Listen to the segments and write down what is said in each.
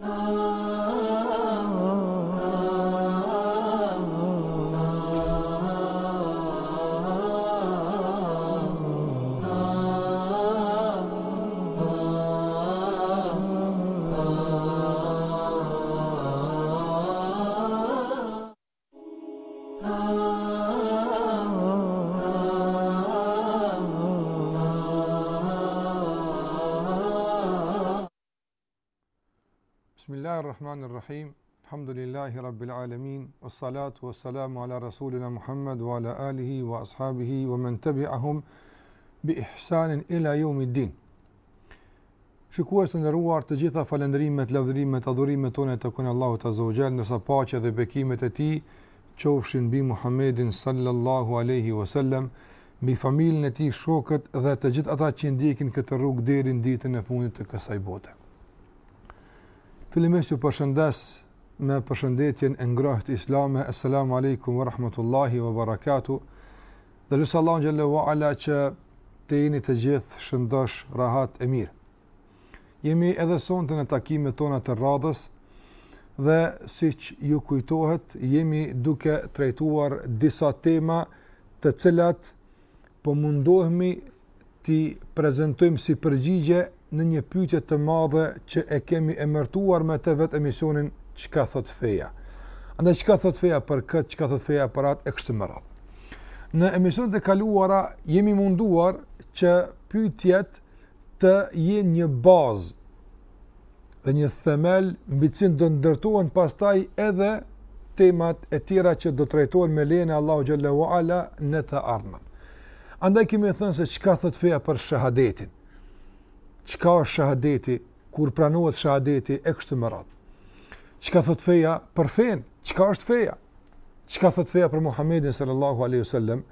Oh. Bismillahirrahmani rrahim. Alhamdulillahi rabbil alamin. Wassalatu wassalamu ala rasulina Muhammad wa ala alihi wa ashabihi wa man tabi'ahum bi ihsan ila yawmiddin. Shikues të nderuar, të gjitha falendrimet, lavdrimet, adhurimet tona të kon Allahu ta zogjel, ndërsa paqja dhe bekimet e tij qofshin mbi Muhamedit sallallahu alaihi wasallam, mbi familjen e tij, shokët dhe të gjithë ata që ndjekin këtë rrugë deri në ditën e fundit të kësaj bote. Fillimisht ju përshëndes me përshëndetjen e ngrohtë islame. Assalamu alaykum wa rahmatullahi wa barakatuh. Dhe lutja Allahu wa ala që të jeni të gjithë shëndosh, rahat e mirë. Jemi edhe sonte në takimet tona të radhës dhe siç ju kujtohet, jemi duke trajtuar disa tema të cilat po mundohemi ti prezantojmë si përgjigje në një pyetje të madhe që e kemi emërtuar me të vetë emisionin çka thot feja. Andaj çka thot feja për këtë, çka thot feja për atë e kështu me radhë. Në emisionet e kaluara jemi munduar që pyetjet të jenë një bazë dhe një themel mbi cin do ndërtohen pastaj edhe temat e tjera që do trajtohen me lehen e Allahu xhallahu ala në të ardhmen. Andaj kemi thënë se çka thot feja për shahadetin qka është shahadeti, kur pranohet shahadeti e kështë mërat. ratë. Qka thot feja për fejnë, qka është feja, qka thot feja për Muhammedin sallallahu aleyhu sallem,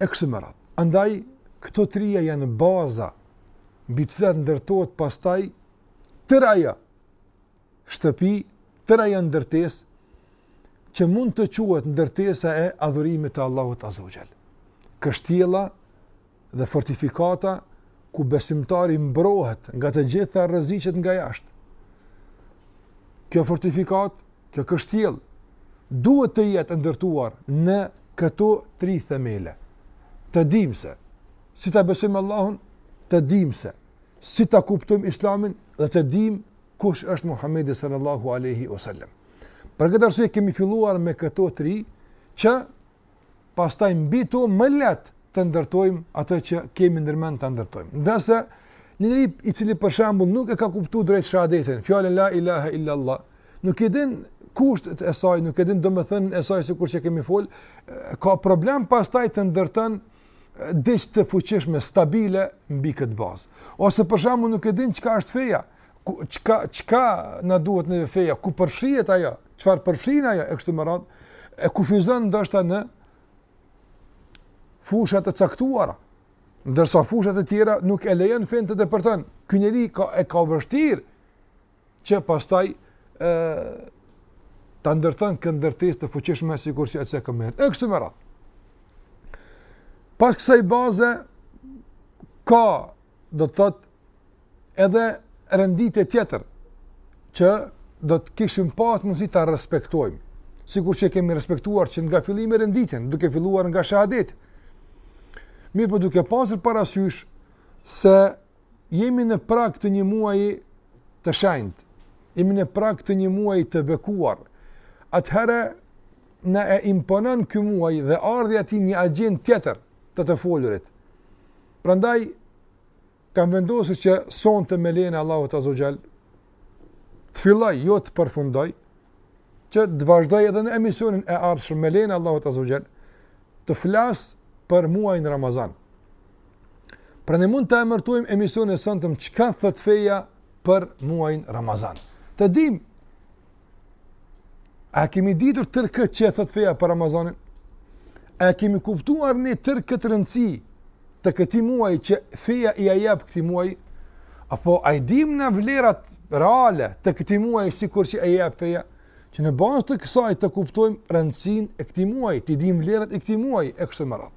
e kështë më Andaj, këto trija janë baza, mbi cilat ndërtojt pastaj, tëraja shtëpi, tëraja ndërtes, që mund të quat ndërtesa e adhurimit të Allahut Azogjel. Kështjela dhe fortifikata, ku besimtari mbrohet nga të gjitha rreziqet nga jashtë. Kjo fortifikat, kjo kështjell duhet të jetë ndërtuar në këto tri themele. Të dimse, si ta besojmë Allahun, të dimse, si ta kuptojmë Islamin dhe të dim kush është Muhamedi sallallahu alaihi wasallam. Për këtë arsye kemi filluar me këto tri që pastaj mbi to më lehtë të ndërtojmë atë që kemi ndërmend të ndërtojmë. Ndëse, një njëri i cili për shemb nuk e ka kuptuar drejt shadetin, fjalën la ilaha illa allah, nuk e din kushtet e saj, nuk e din thënë e saj sikur që kemi fol, ka problem pastaj të ndërton diçtë të fuqishme, stabile mbi këtë bazë. Ose për shemb nuk e din çka është feja, çka çka na duhet në feja, ku përfshihet ajo, çfarë përfshin ajo e kështu me radhë, e kufizon ndoshta në, fushat të caktuara, ndërsa fushat e tjera nuk e lejen fenë të depërtojnë. Kënjëri ka, e ka vështirë që pastaj e, të ndërton këndërtis të fuqishme si kur që e këmërë. E kështu më ratë. Pas kësaj baze, ka, do të tëtë, edhe rëndit e tjetër, që do të kishim pas mundësi të respektojmë. Sikur që kemi respektuar që nga fillimi renditjen, duke filluar nga shahadeti, mi për po duke pasur parasysh se jemi në prak të një muaj të shajnët, jemi në prak të një muaj të bekuar, atëherë në e imponan kë muaj dhe ardhja ti një agjend tjetër të të folurit. Prandaj, kam vendosë që son të melene Allahot Azogjel, të fillaj, jo të përfundoj, që të vazhdoj edhe në emisionin e arshë melene Allahot Azogjel, të flasë për muajin Ramazan. Pra ne mund të emërtuim emisione e sëntëm, që ka thët feja për muajin Ramazan. Të dim, a kemi ditur tërë këtë që e thët feja për Ramazanin? A kemi kuptuar një tërë këtë rëndësi të këti muaj që feja i ajabë këti muaj? Apo a i dim në vlerat reale të këti muaj si kur që i feja? Që në bazë të kësaj të kuptojmë rëndësin e këti muaj, të i dim vlerat e këti muaj e kështë të më ratë.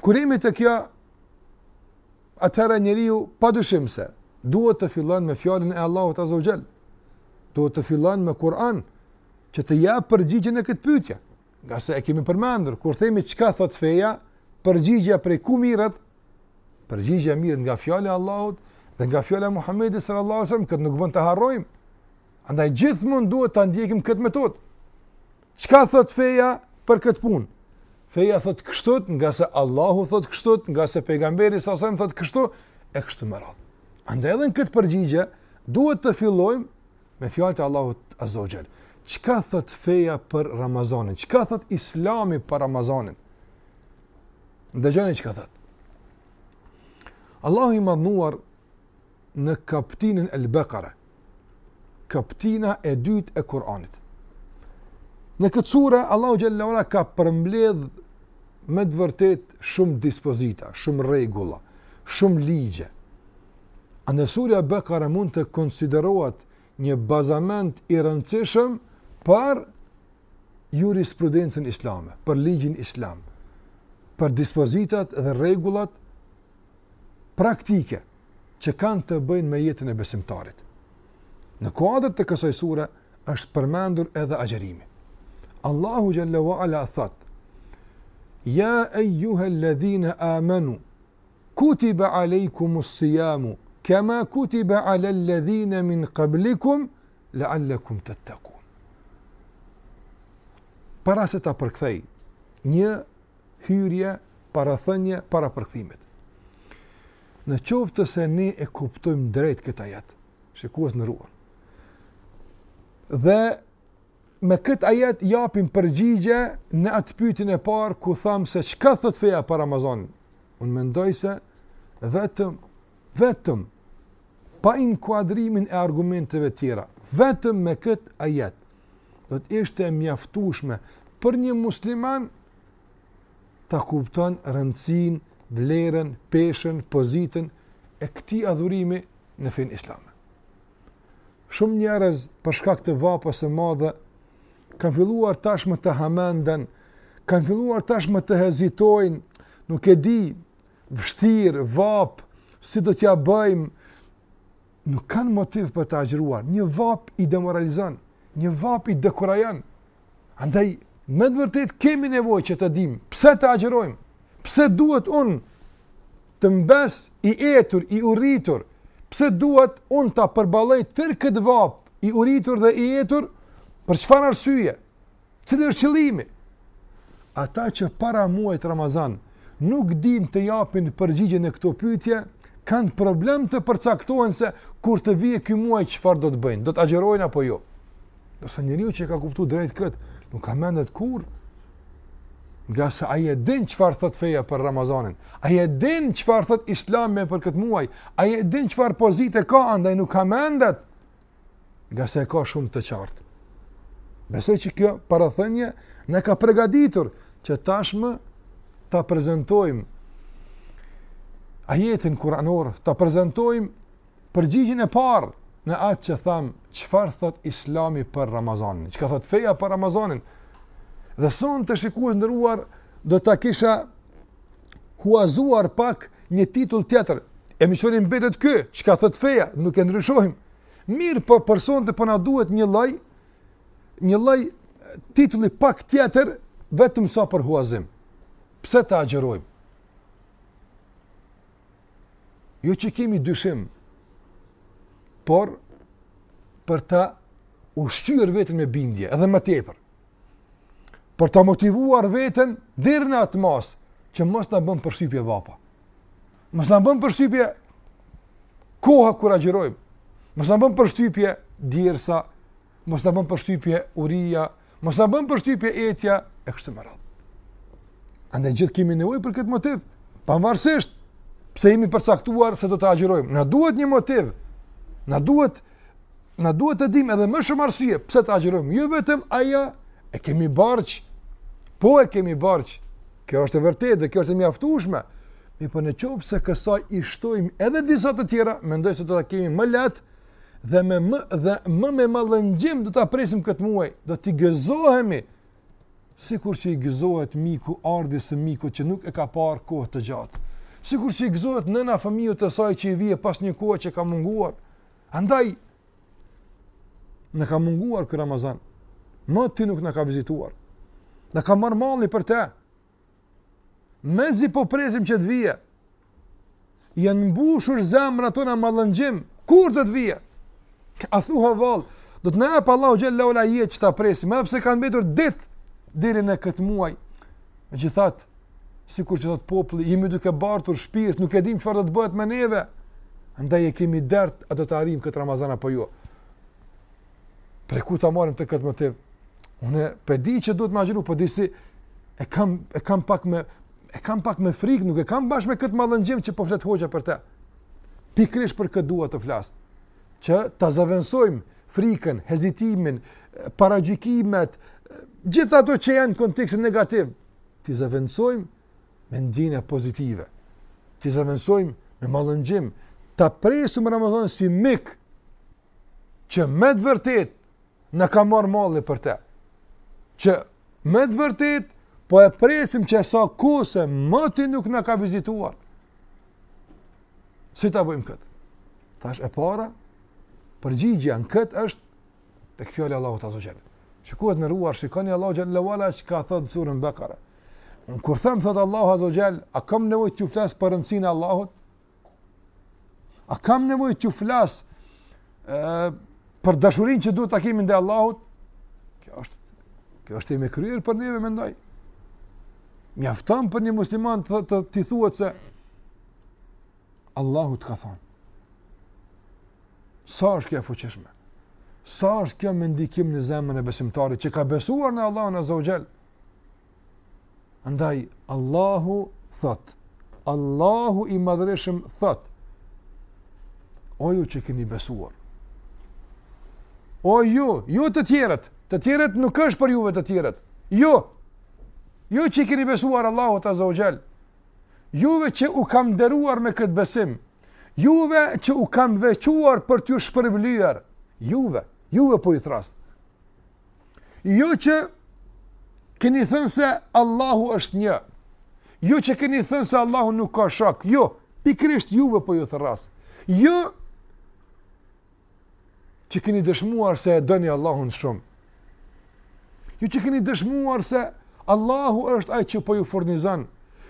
Kur jemi të kjo, atëherë njeri ju, pa dushim se, duhet të fillan me fjallin e Allahot Azogjel, duhet të fillan me Kur'an, që të ja përgjigjën e këtë pytja, nga se e kemi përmandur, kur themi qka thot feja, përgjigja prej ku mirët, përgjigja mirët nga fjallin e Allahot, dhe nga fjallin e Muhammedi sër Allahot, këtë nuk bënd të harrojmë, andaj gjithë mund duhet të ndjekim këtë metod, qka thot feja për këtë punë, feja thot kështu, nga se Allahu thot kështu, nga se pejgamberi sasem thot kështu, e kështu më radhë. Andë edhe në këtë përgjigje, duhet të fillojmë me fjallët e Allahut Azogjel. Çka thot feja për Ramazanin? Çka thot islami për Ramazanin? Ndëgjani çka thot? Allahu i madhnuar në kaptinin el baqara kaptina e dytë e Kur'anit. Në këtë sure, Allahu Gjelle ka përmledh me dë vërtet shumë dispozita, shumë regula, shumë ligje. A në surja Bekara mund të konsiderohet një bazament i rëndësishëm për jurisprudencën islame, për ligjin islam, për dispozitat dhe regulat praktike që kanë të bëjnë me jetën e besimtarit. Në kuadrët të kësaj sure, është përmendur edhe agjerimi. Allahu Jalla wa Ala thot Ja e lëdhina amanu Kutiba aleikumus siyamu Kama kutiba ale lëdhina min qablikum Leallekum të Para se ta përkthej Një hyrje, para thënje, para përkthimit Në qoftë se ne e kuptojmë drejt këta jetë Shikua së në ruar Dhe me këtë ajet japim përgjigje në atë pyetjen e parë ku tham se çka thot feja për Ramazan. Unë mendoj se vetëm vetëm pa inkuadrimin e argumenteve tjera, vetëm me këtë ajet do të ishte mjaftueshme për një musliman ta kupton rëndësin, vlerën, peshën, pozitën e këtij adhurimi në fen islam. Shumë njerëz për shkak të vapës së madhe kanë filluar tash më të hamenden, kanë filluar tash më të hezitojnë, nuk e di, vështirë, vapë, si do t'ja bëjmë, nuk kanë motiv për të agjëruar. Një vapë i demoralizan, një vapë i dekorajan. Andaj, me dë vërtet kemi nevoj që të dim, pse të agjërojmë, pse duhet unë të mbes i etur, i uritur, pse duhet unë të përbalaj tërë këtë vapë, i uritur dhe i etur, Për çfarë arsye? Cili është qëllimi? Ata që para muajit Ramazan nuk dinë të japin përgjigjen e këto pyetje, kanë problem të përcaktohen se kur të vijë ky muaj çfarë do të bëjnë? Do të agjerojnë apo jo? Do sa njeriu që ka kuptuar drejt kët, nuk ka mendet kur nga se aje din qëfar thot feja për Ramazanin, aje din qëfar thot islami për këtë muaj, aje din qëfar pozite ka, andaj nuk ka mendet, nga se e ka shumë të qartë. Besoj që kjo parathënje ne ka pregaditur që tashmë ta prezentojmë ajetin kuranor, ta prezentojmë përgjigjen e parë në atë që thamë çfarë thot islami për Ramazanin, që ka thot feja për Ramazanin. Dhe son të shikuës nëruar, do të kisha huazuar pak një titull tjetër. E mi qërin betet që ka thot feja, nuk e ndryshojmë. Mirë po për person të përna po duhet një lajë, një lloj titulli pak tjetër vetëm sa për huazim. Pse ta agjerojmë? Jo që kemi dyshim, por për ta ushtyr vetën me bindje, edhe më tepër. Për ta motivuar vetën deri në atë mos që mos ta bëm përshtypje vapa. Mos na bëm përshtypje koha kur agjerojmë. Mos na bëm përshtypje sa mos ta bën përshtypje uria, mos ta bën përshtypje etja e kështu me radhë. Andaj gjithë kemi nevojë për këtë motiv, pavarësisht pse jemi përcaktuar se do të agjërojmë. Na duhet një motiv. Na duhet na duhet të dimë edhe më shumë arsye pse të agjërojmë. Jo vetëm aja e kemi barç, po e kemi barç. Kjo është e vërtetë, kjo është e mjaftueshme. Mi po në qovë se kësaj i shtojmë edhe disat të tjera, mendoj se të të kemi më letë, dhe me më dhe më me mallëngjim do ta presim këtë muaj, do t'i gëzohemi sikur që i gëzohet miku ardhi së miku që nuk e ka parë kohë të gjatë. Sikur që i gëzohet nëna fëmiu të saj që i vije pas një kohë që ka munguar. Andaj në ka munguar kë Ramazan. Më ti nuk na ka vizituar. Na ka marr malli për të. Mezi po presim që të vije. Janë mbushur zemrat tona mallëngjim. Kur do të vije? A thua val, do të e pa Allahu gjellë leula jetë që ta presim, edhe pse kanë betur ditë diri në këtë muaj. Me që thatë, si kur që popli, jemi duke bartur shpirt, nuk e edhim qëfar do të bëhet me neve, ndaj e kemi dertë, a do të arim këtë Ramazana për jo. Pre ku ta marim të këtë motiv? Une, për di që do të ma gjeru, për po di si, e kam, e kam pak me, e kam pak me frikë, nuk e kam bashkë me këtë malëngjim që po fletë hoqa për te. Pikrish për këtë dua të flasë që ta zavensojmë frikën, hezitimin, paragjikimet, gjithë ato që janë kontekstin negativ, ti zavensojmë me ndjenja pozitive, ti zavensojmë me malëngjim, ta presu më Ramazan si mikë, që me të vërtet në ka marë malë për te, që me të vërtet, po e presim që e sa kose më ti nuk në ka vizituar. Si ta bëjmë këtë? Ta është e para, Përgjigja në këtë është Të këfjalli Allahu të azogjel Shikohet në ruar shikoni Allahu të azogjel që ka në surën Bekara. Në kur thëmë thëtë Allahu të azogjel A kam nevoj të ju flasë për rëndësinë Allahut? A kam nevoj të ju flasë Për dëshurin që duhet të kemi ndë Allahut? Kjo është Kjo është e me kryer për neve me ndaj për një musliman të të të të të të të të të të Sa është kjo fuqishme? Sa është kjo mendikim në zemën e besimtarit që ka besuar në Allahun Azza wa Jall? Andaj Allahu thot. Allahu i madhreshëm thot. O ju që keni besuar. O ju, ju të tjerët, të tjerët nuk është për juve të tjerët. Ju. Ju që keni besuar Allahu të wa Juve që u kam dëruar me këtë besim, juve që u kam vequar për t'ju shpërblyer, juve, juve po i thrast. Ju jo që keni thënë se Allahu është një, ju jo që keni thënë se Allahu nuk ka shok. ju, jo, pikrisht juve po ju thrast. Ju që keni dëshmuar se e dëni Allahun shumë, ju që keni dëshmuar se Allahu është ajë që po ju furnizon.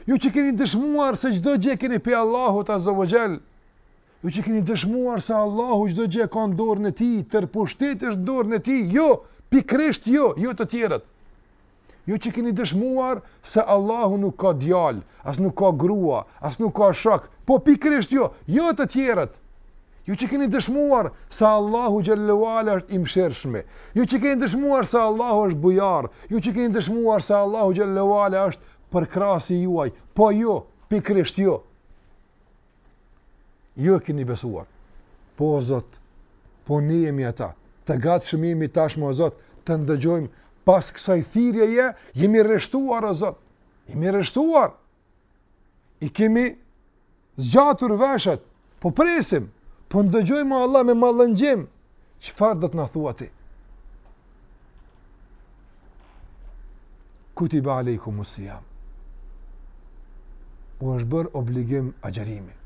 Ju që keni dëshmuar se gjdo gje keni pe Allahu azza wa gjellë, ju që keni dëshmuar se Allahu çdo gjë ka në dorën e Tij, tërpushtet është në dorën e Tij, jo pikrisht jo, jo të tjerët. Ju jo që keni dëshmuar se Allahu nuk ka djalë, as nuk ka grua, as nuk ka shok, po pikrisht jo, jo të tjerët. Ju që keni dëshmuar se Allahu xhallahu ala është i mëshirshëm. Ju që keni dëshmuar se Allahu është bujar, ju që keni dëshmuar se Allahu xhallahu ala është për juaj. Po jo, pikrisht jo. Jo e keni besuar. Po, o Zot, po ne jemi ata. Të gatë shëmimi tashmë, o Zot, të ndëgjojmë pas kësa i thirje je, jemi reshtuar, o Zot. Jemi reshtuar. I kemi zgjatur veshët, po presim, po ndëgjojmë Allah me malëngjim, që farë të në thua ti. Kuti ba alejku musia. U është bërë obligim agjerimi.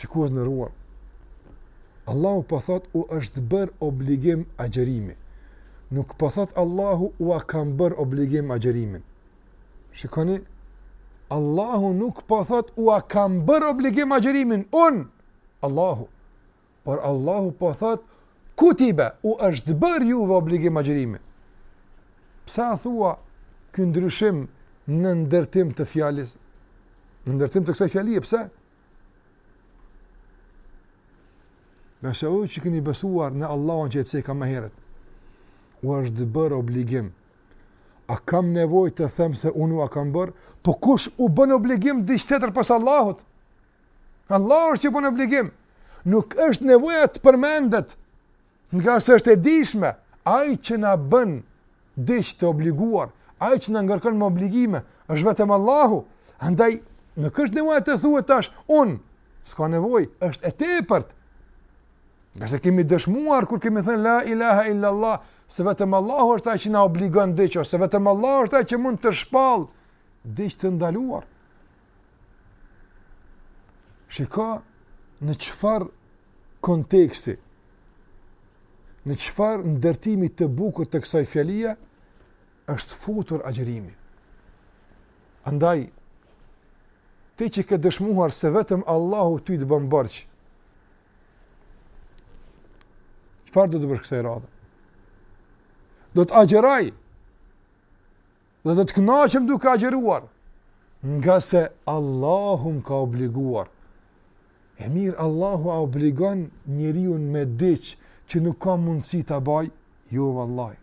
Shikohet në ruar. Allahu po thot u është bër obligim agjerimi. Nuk po thot Allahu u a kam bër obligim agjerimin. Shikoni, Allahu nuk po thot u a kam bër obligim agjerimin. Un Allahu. Por Allahu po thot kutiba u është bër juve obligim agjerimi. Pse a thua ky ndryshim në ndërtim të fjalës? Në ndërtim të kësaj fjalie, pse? Nëse u që keni besuar në Allahun që e sejka më herët, u është bërë obligim. A kam nevojë të them se unë u kam bërë? Po kush u bën obligim diç tjetër pas Allahut? Allahu është që bën obligim. Nuk është nevoja të përmendet. Nga se është e dishme, ai që na bën diç të obliguar, ai që na ngarkon me obligime, është vetëm Allahu. Andaj nuk është nevoja të thuhet tash unë s'ka nevojë, është e tepërt. Nga se kemi dëshmuar kur kemi thënë la ilaha illa Allah, se vetëm Allah është ai që na obligon diçka, se vetëm Allah është ai që mund të shpall diçka të ndaluar. Shikoj në çfarë konteksti në çfarë ndërtimi të bukur të kësaj fjalie është futur agjerimi. Andaj ti që ke dëshmuar se vetëm Allahu ty të bën çfarë do të bësh kësaj radhe? Do të agjeroj. Dhe do të kënaqem duke agjëruar, nga se Allahu më ka obliguar. E mirë Allahu a obligon njeriu me diç që nuk ka mundësi ta baj, jo vallahi.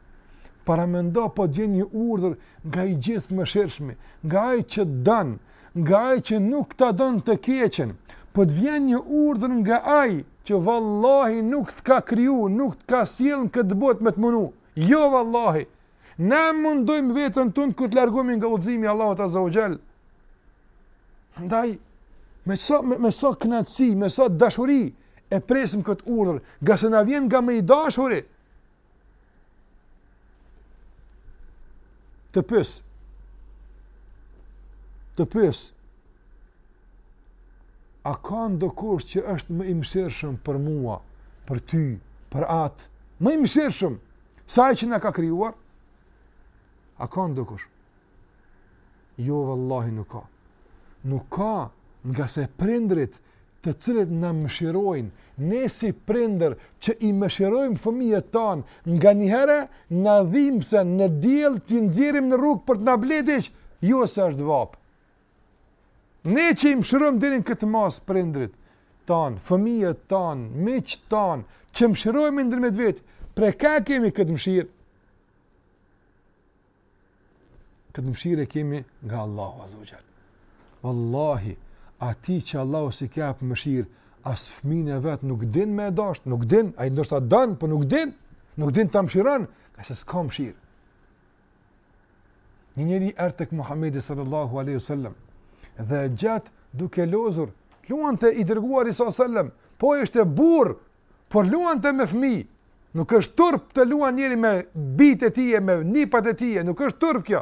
Para mendo po gjenë një urdhër nga i gjithë shershme, nga ai që don, nga ai që nuk ta don të keqen, po të vjen një urdhër nga ai që vallahi nuk të ka kriju, nuk të ka sjell në këtë botë me të mundu. Jo vallahi. Ne mundojmë veten tonë kur të nga udhëzimi i Allahut Azza wa Jall. Ndaj me sa me, me sa kënaqësi, me sa dashuri e presim këtë urdhër, nga na vjen nga më i dashuri. Të pyes. Të pyes a ka ndokush që është më i mëshirshëm për mua, për ty, për atë, më i mëshirshëm sa që na ka krijuar? A ka ndokush? Jo vëllahi, nuk ka. Nuk ka nga se prindrit të cilët në mëshirojnë, ne si që i mëshirojnë fëmijët tan, nganjëherë na dhimbse në diell ti nxjerrim në rrugë për të na bletësh, jo se është vapë. Ne që i mëshirojmë dinin këtë masë për tanë, fëmijët tanë, meqët tanë, që mëshirojmë me vetë, pre ka kemi këtë mëshirë? Këtë mëshirë e kemi nga Allahu Azujar. Wallahi, ati që Allahu si ka apë mëshirë, asë fëmijën e vetë nuk din me e dashtë, nuk din, a i ndoshta danë, po nuk din, nuk din të ka se s'ka mëshirë. Një njëri ertë këtë Muhammedi sallallahu aleyhu sallam, dhe gjatë duke lozur, luan të i dërguar Isa sallam po është e burë, por luan të me fmi, nuk është turp të luan njeri me bitë e tije, me nipat e tije, nuk është turp kjo.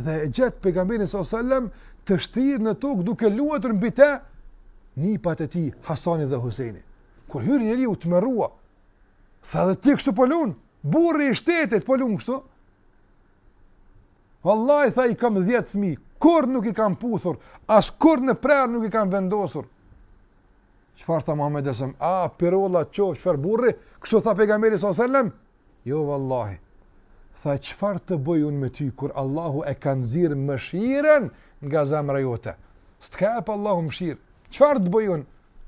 Dhe gjatë pegamberin Isa Sallem të shtirë në tokë duke luatër në bitë, nipat e ti Hasani dhe Husenit, Kur hyrë njeri u të mërua, tha dhe ti kështu po burë i shtetit po kështu, Allah i tha i kam 10 fëmijë kur nuk i kanë puthur, as kur në prer nuk i kanë vendosur. Qëfar tha Muhammed e sëmë, a, pirolla, qof, qëfar burri, kështu tha pegameri s.a.s. Jo, vallahi, tha qëfar të bëj unë me ty, kur Allahu e kanë zirë më shiren nga zemë rajote. Së të ka e pa Allahu më shirë, qëfar të bëj unë?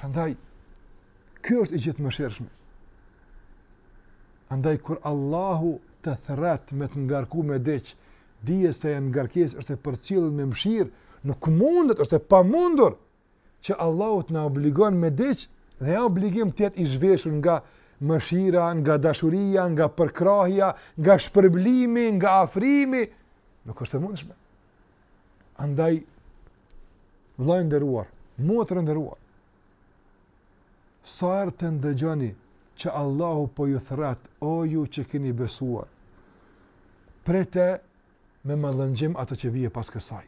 Përëndaj, kjo është i gjithë më shirëshme. Andaj, kur Allahu të thërat me të ngarku me dheqë, dije se e ngarkes është e përcjellur me mëshirë, nuk mundet, është e pamundur që Allahu të na obligon me dheqë, dhe e obligim të jetë i zhveshur nga mëshira, nga dashuria, nga përkrahja, nga shpërblimi, nga afrimi, nuk është e mundshme. Andaj vllajë nderuar, motër nderuar, sa herë të ndëgjoni që Allahu po ju thratë, o ju që keni besuar, prete me më dhëngjim atë që vije pas kësaj.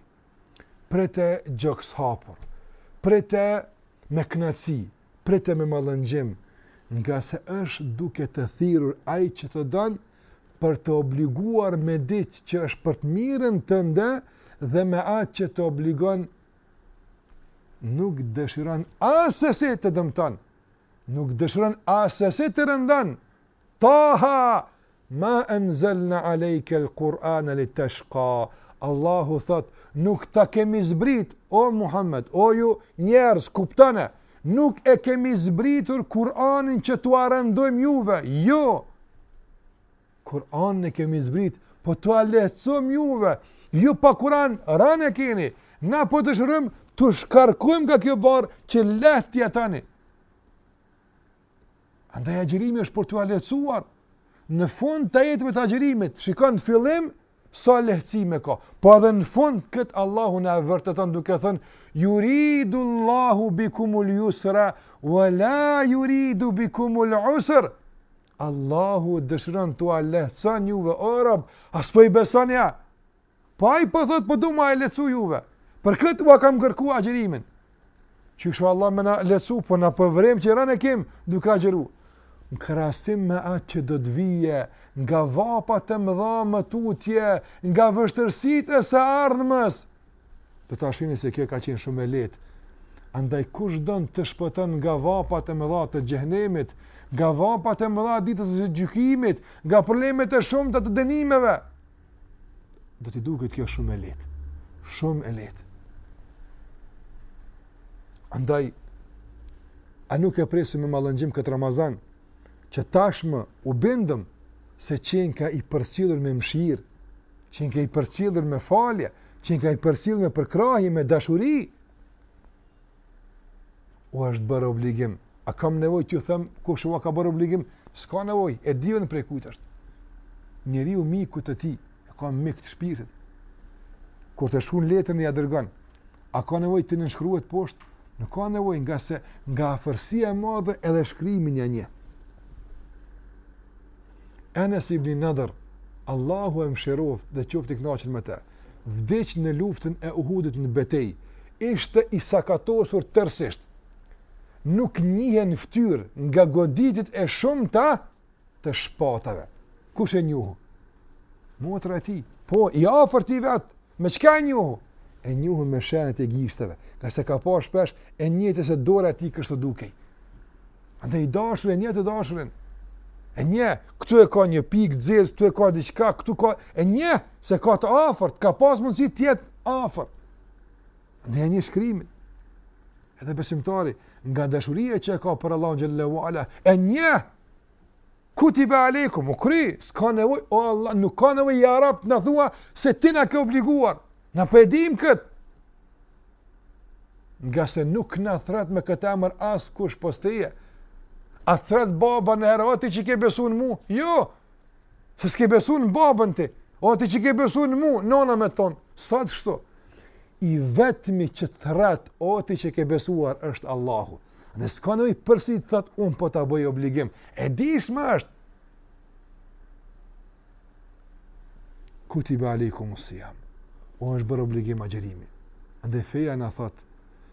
Prete gjëks hapur, prete me knaci, prete me më dhëngjim, nga se është duke të thirur aj që të donë për të obliguar me ditë që është për të mirën të ndë dhe me atë që të obligon nuk dëshiran asësi të dëmëtan, nuk dëshiran asësi të rëndan, taha, ma enzelna alejke l'Kur'ana li të shka, Allahu thot, nuk ta kemi zbrit, o Muhammed, o ju njerës, kuptane, nuk e kemi zbritur Kur'anin që tu arendojmë juve, jo, Kur'anin në kemi zbrit, po tu alecëm juve, ju pa Kur'an, rane e keni, na po të shërëm, të shkarkujmë ka kjo barë, që lehtë tjetani, Andaj gjërimi është për t'u alecuar, në fund të jetëve të agjerimit, shikon të fillim, sa lehëcime ka. Po edhe në fund, këtë Allahu në e vërtetën duke thënë, juridu Allahu bikumul jusra, wa la juridu bikumul usr, Allahu dëshërën të a lehëcan juve, o rab, asë për i besan ja, pa po i për po thotë për po du ma e lecu juve, për këtë va kam gërku agjerimin, që shu Allah me na lecu, për na përvrem që i rënë e kemë, duke agjeru, në krasim me atë që do të vije, nga vapa të më dha më tutje, nga vështërsit e se ardhëmës, dhe të ashini se kjo ka qenë shumë e letë, andaj kush dënë të shpëtën nga vapa të më dha të gjëhnemit, nga vapa të më dha ditës e gjykimit, nga problemet e shumë të të denimeve, dhe të duke të kjo shumë e letë, shumë e letë. Andaj, a nuk e presu me malëngjim këtë Ramazan, që tashmë u bindëm se qenë ka i përcilur me mshirë, qenë ka i përcilur me falje, qenë ka i përcilur me përkrahje, me dashuri, u është bërë obligim. A kam nevoj të ju thëmë, ku shua ka bërë obligim? Ska nevoj, e divën prej kujtë është. Njeri u miku të ti, e kam mik të shpirët. Kur të shkun letën e jadërgan, a ka nevoj të nënshkruat poshtë? Nuk ka nevoj nga se nga afërsia madhe edhe shkrimi një një. Enes ibn Nadr, Allahu e mëshiroft dhe qofti knaqen me te, vdeq në luftën e Uhudit në betej, ishte i sakatosur tërsisht, nuk njëhen ftyr nga goditit e shumë ta të shpatave. Kush e njuhu? Motra e ti, po, i afer ti vetë, me qka e njuhu? E njuhu me shenët e gjishtëve, nga se ka pa shpesh e njëtë e se dore ti kështë të dukej. Dhe i dashur e njëtë e dashurin, E një, këtu e ka një pikë xez, këtu e ka diçka, këtu ka e një se ka të afërt, ka pas mundësi të jetë afër. Dhe ai një shkrim. Edhe besimtari nga dashuria që ka për Allahun xhallahu ala, e një Kutiba aleikum, u s'ka nevoj, o Allah, nuk ka nevoj i Arab në thua se ti në ke obliguar, në pedim po këtë. Nga se nuk në thratë me këtë amër asë kush posteje, a thret baba në herë, o ti që ke besu në mu, jo, se s'ke besu në babën ti, o ti që ke besu në mu, nona me tonë, sa të shto, i vetëmi që thret, o ti që ke besuar, është Allahu, në s'ka në i përsi të thëtë, unë po të bëj obligim, e di shme është, Kutiba ti bë aliku musijam, o është bërë obligim a gjerimi, dhe feja në thëtë,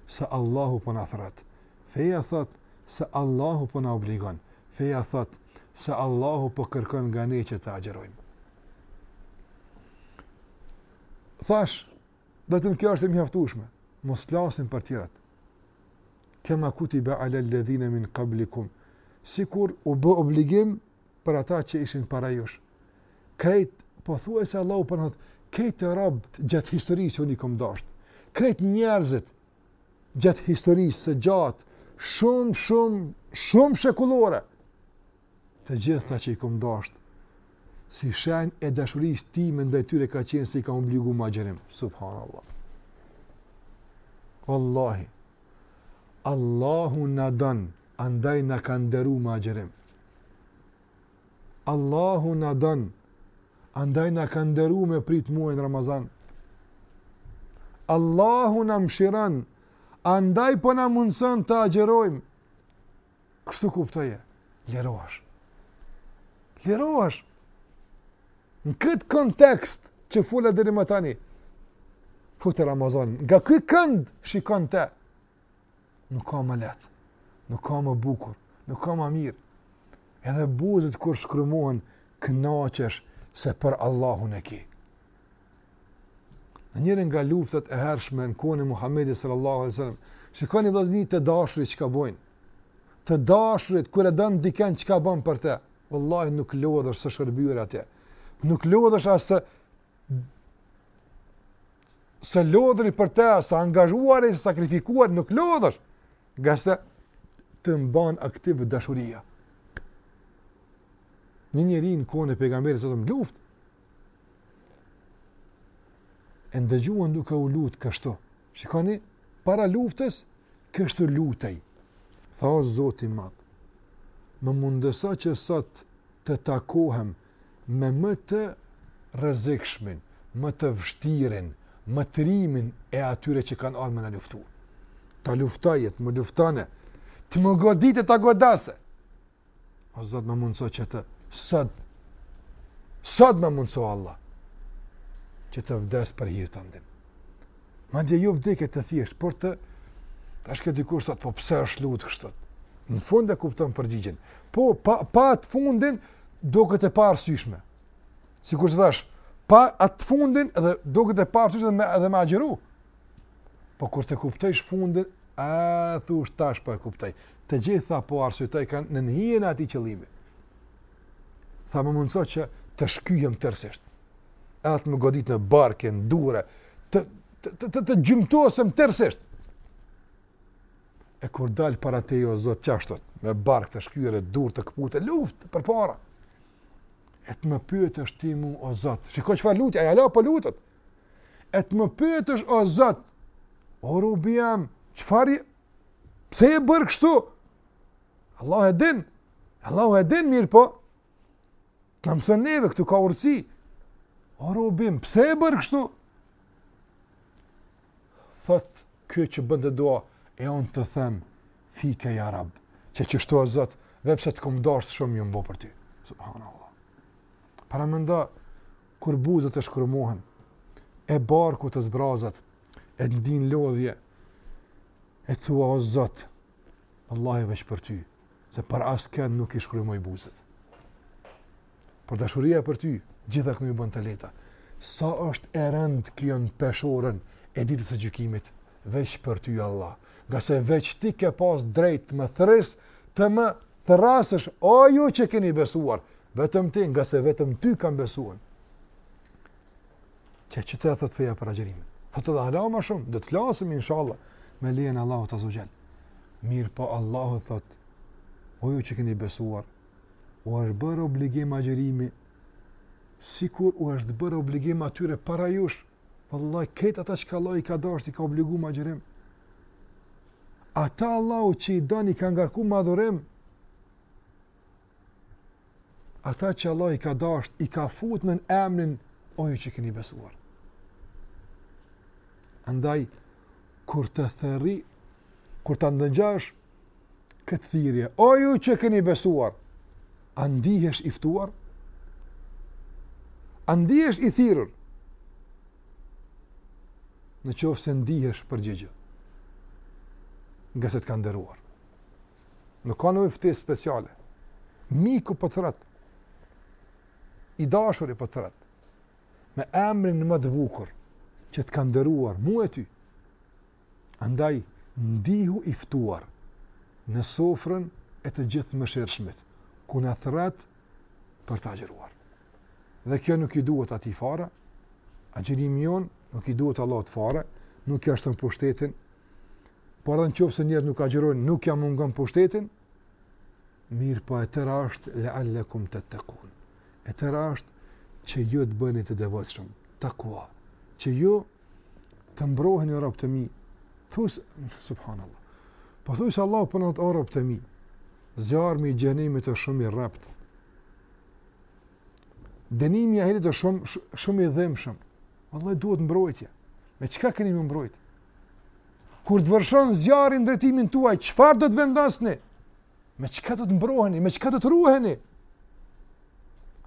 se Allahu po në thretë, feja thëtë, se Allahu po na obligon. Feja thot se Allahu po kërkon nga ne që të agjerojmë. Thash, dhe të në kjo është e mjaftushme, mos lasin për tjërat. Kema kuti be ale ledhine min kablikum, si kur u bë obligim për ata që ishin para jush. Krejt, po thua e se Allahu për po nëtë, krejt e rabët gjatë historisë që unë i kom dashtë, krejt njerëzit gjatë historisë, se gjatë, shumë, shumë, shumë shekullore. Të gjithë ta që i kom dashtë, si shen e dashuris ti me ndaj tyre ka qenë si ka më bligu ma gjerim. Subhanallah. Allahi, Allahu në danë, andaj në kanë dëru ma gjerim. Allahu në danë, andaj në kanë me prit muaj në Ramazan. Allahu në mshiranë, andaj po na mundson të agjerojm. Kështu kuptoje. Lërohesh. Lërohesh. Në këtë kontekst që fula deri më tani. futë Ramazan. Nga ky kënd shikon te. Nuk ka më letë, Nuk ka më bukur, nuk ka më mirë. Edhe buzët kur shkrymohen, kënaqesh se për Allahun e ki. Në njërin nga luftët e hershme në kone Muhammedi sallallahu alaihi sallam, shikoni vlasni të dashrit që ka bojnë. Të dashrit, kër e dënë diken që ka bojnë për te. Wallahi nuk lodhër së shërbjur atje. Nuk lodhër së së lodhëri për te, së angazhuar e së sakrifikuar, nuk lodhër. Gëse të mban aktivë dashuria. Një njëri në kone pegamberi sotëm luftë, e ndëgjuan duke u lutë kështu. Shikoni, para luftës, kështu lutëj. Tha o zotin madhë, më mundësa që sot të takohem me më të rëzikshmin, më të vështirin, më të rimin e atyre që kanë alme në luftu. Ta luftajet, më luftane, të më godit e ta godase. O zotin më mundësa që të sot, sot më mundësa Allah, që të vdes për hir të ndin. Madje jo vdeket të thjesht, por të tash që dikush thot po pse është lut kështu. Në fund e kupton përgjigjen. Po pa pa të fundin duket e pa arsyeshme. Sikur të thash, pa atë fundin dhe duket e pa arsyeshme dhe dhe më agjëru. Po kur të kuptosh fundin, a thua tash po e kuptoj. Të gjitha po arsyetoj kanë në hijen e atij qëllimi. Tha më mundso që të shkyjem tërësisht edhe të më godit në barke, në dure, të, të, të, të, të gjymtosëm tërsisht. E kur dalë para te jo, zotë qashtot, me barkë të shkyre, dur të këpute, luftë për para. E të më pyët është ti mu, o zotë, shiko që fa lutja, a la po lutët. E të më pyët është, o zotë, o rubi jam, që fari, pse e bërë kështu? Allah e din, Allah e din mirë po, të më neve, këtu ka urësi, O robim, pse e bërë kështu? Thot, kjo që bëndë doa, e onë të them, fike i Arab, që që shtu e zëtë, dhe pse të kom dorsë shumë ju mbo për ty. Subhanallah. Para më nda, kur buzët e shkërmohen, e barku të zbrazët, e ndin lodhje, e thua o zëtë, Allah e veç për ty, se për asë kënë nuk i shkërmoj buzët. Për dashuria për ty, gjitha këmi bënd të leta. Sa është e rëndë kjo në peshorën e ditës e gjykimit? veç për ty Allah. Nga se veç ti ke pas drejt të më thërës, të më thërasësh, o ju që keni besuar, vetëm ti, nga se vetëm ty kam besuar. Që që të e thëtë feja për agjerimin? Thëtë dhe halau ma shumë, dhe të lasëm, inshallah, me lijen po, Allahu të zogjel. Mirë pa Allahu thëtë, o ju që keni besuar, o është bërë obligim agjerimi, sikur u është bërë obligim atyre para jush, vëllaj, ketë ata që ka Allah i ka dashur, i ka obligu ma gjërim. Ata Allah u që i dan i ka ngarku ma dhurim, ata që Allah i ka darë, i ka fut në emnin, oju që këni besuar. Andaj, kur të thëri, kur të ndëngjash, këtë thirje, oju që këni besuar, andihesh iftuar, ndihesh i thirur, në qofë se ndihesh për gjegjë, nga se të kanë deruar. Nuk ka në ujë speciale. Miku për po të rrët, i dashur i për po të rrët, me emrin në më të bukur, që të kanë deruar, mu e ty, andaj, ndihu i ftuar, në sofrën e të gjithë më shershmet, ku në thrat për të agjeruar. Dhe kjo nuk i duhet ati fare, a gjenim nuk i duhet Allah të fare, nuk i ashtë në pushtetin, por edhe në qofë se njerë nuk a nuk i amungë në, pushtetin, mirë pa po e tëra ashtë, le allekum të të E tëra ashtë që ju të bëni të devëtshëm, të kuha, që ju të mbrohen një rap të mi, thusë, subhanallah, po thusë Allah për në të rap të mi, zjarëmi i gjenimit e shumë i rapt, dënimi i ahirit është shumë shumë i dhëmshëm. Allah duhet mbrojtje. Me çka keni më mbrojt? Kur të vërshon zjarrin drejtimin tuaj, çfarë do të vendosni? Me çka do të mbroheni? Me çka do të ruheni?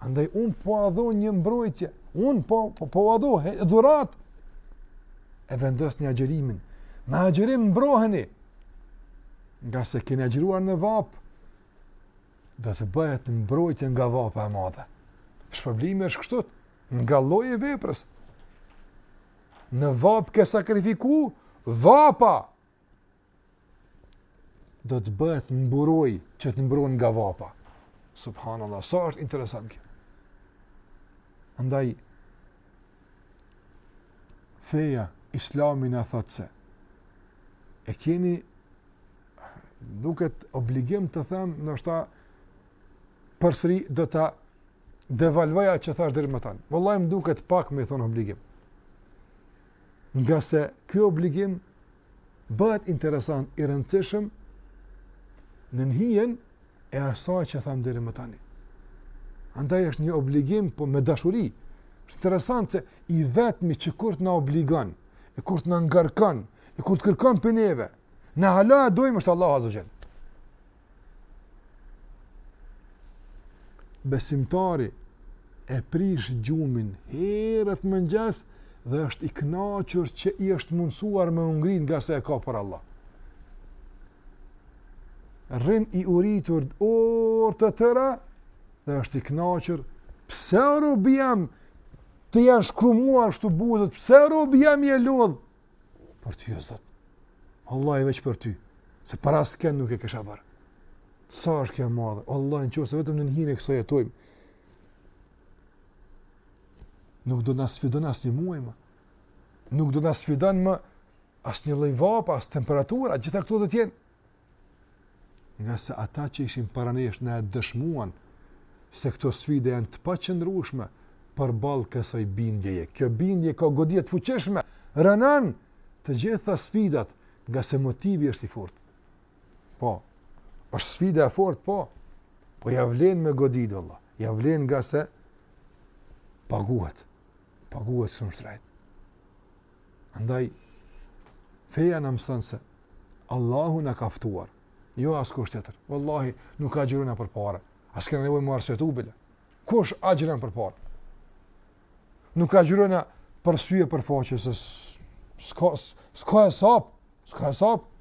Andaj un po adhon një mbrojtje. Un po po po adho dhurat e vendosni agjërimin. Me agjërim mbroheni. Nga se keni agjëruar në vap, do të bëhet mbrojtje nga vapa e madhe shpërblimi është kështu, nga lloji i veprës. Në vapë ke sakrifiku, vapa do të bëhet mburoj që të mbron nga vapa. Subhanallah, sa është interesant kjo. Andaj, theja, islami e thotë se, e keni, duket obligim të them, nështë ta, përsëri do ta, devalvoja që thash deri më tani. Vullai më duket pak me thon obligim. Nga se kjo obligim bëhet interesant i rëndësishëm në hijen e asaj që tham deri më tani. Andaj është një obligim po me dashuri. Është interesant se i vetmi që kurt na obligon, e kurt na ngarkon, e kurt kërkon për neve. Na hala dojmë është Allah azhajal. besimtari e prish gjumin herët më njës dhe është i knaqër që i është mundësuar me ungrin nga se e ka për Allah. Rën i uritur orë të tëra dhe është i knaqër pëse rëbë jam të janë shkrumuar shtu buzët, pëse rëbë jam je lodhë? Për ty, jëzat, Allah i veç për ty, se para s'ken nuk e kësha bërë. Sa është kjo madhe? Allah në qofë se vetëm në një hinë e kësa jetojmë. Nuk do nga sfidon asë një muaj më. Nuk do nga sfidon më asë një lejvapa, asë temperatura, gjitha këto dhe tjenë. Nga se ata që ishim paranesh në e dëshmuan se këto sfide janë të pa qëndrushme për balë kësaj bindjeje. Kjo bindje ka godjet fuqeshme, rënan të gjitha sfidat nga se motivi është i furt. Po, është sfida e fort, po. Po ja vlen me godit, Allah. Ja vlen nga se paguhet, paguhet së më shtrajt. Andaj, feja në mësën se Allahu në kaftuar. Jo asë kusht të tërë. Wallahi, nuk ka gjyru në për para. Asë këna nevoj më arsëtu bile. Kush a gjyru në për para? Nuk ka gjyru në për syje për faqës. Ska e sapë. Ska e sapë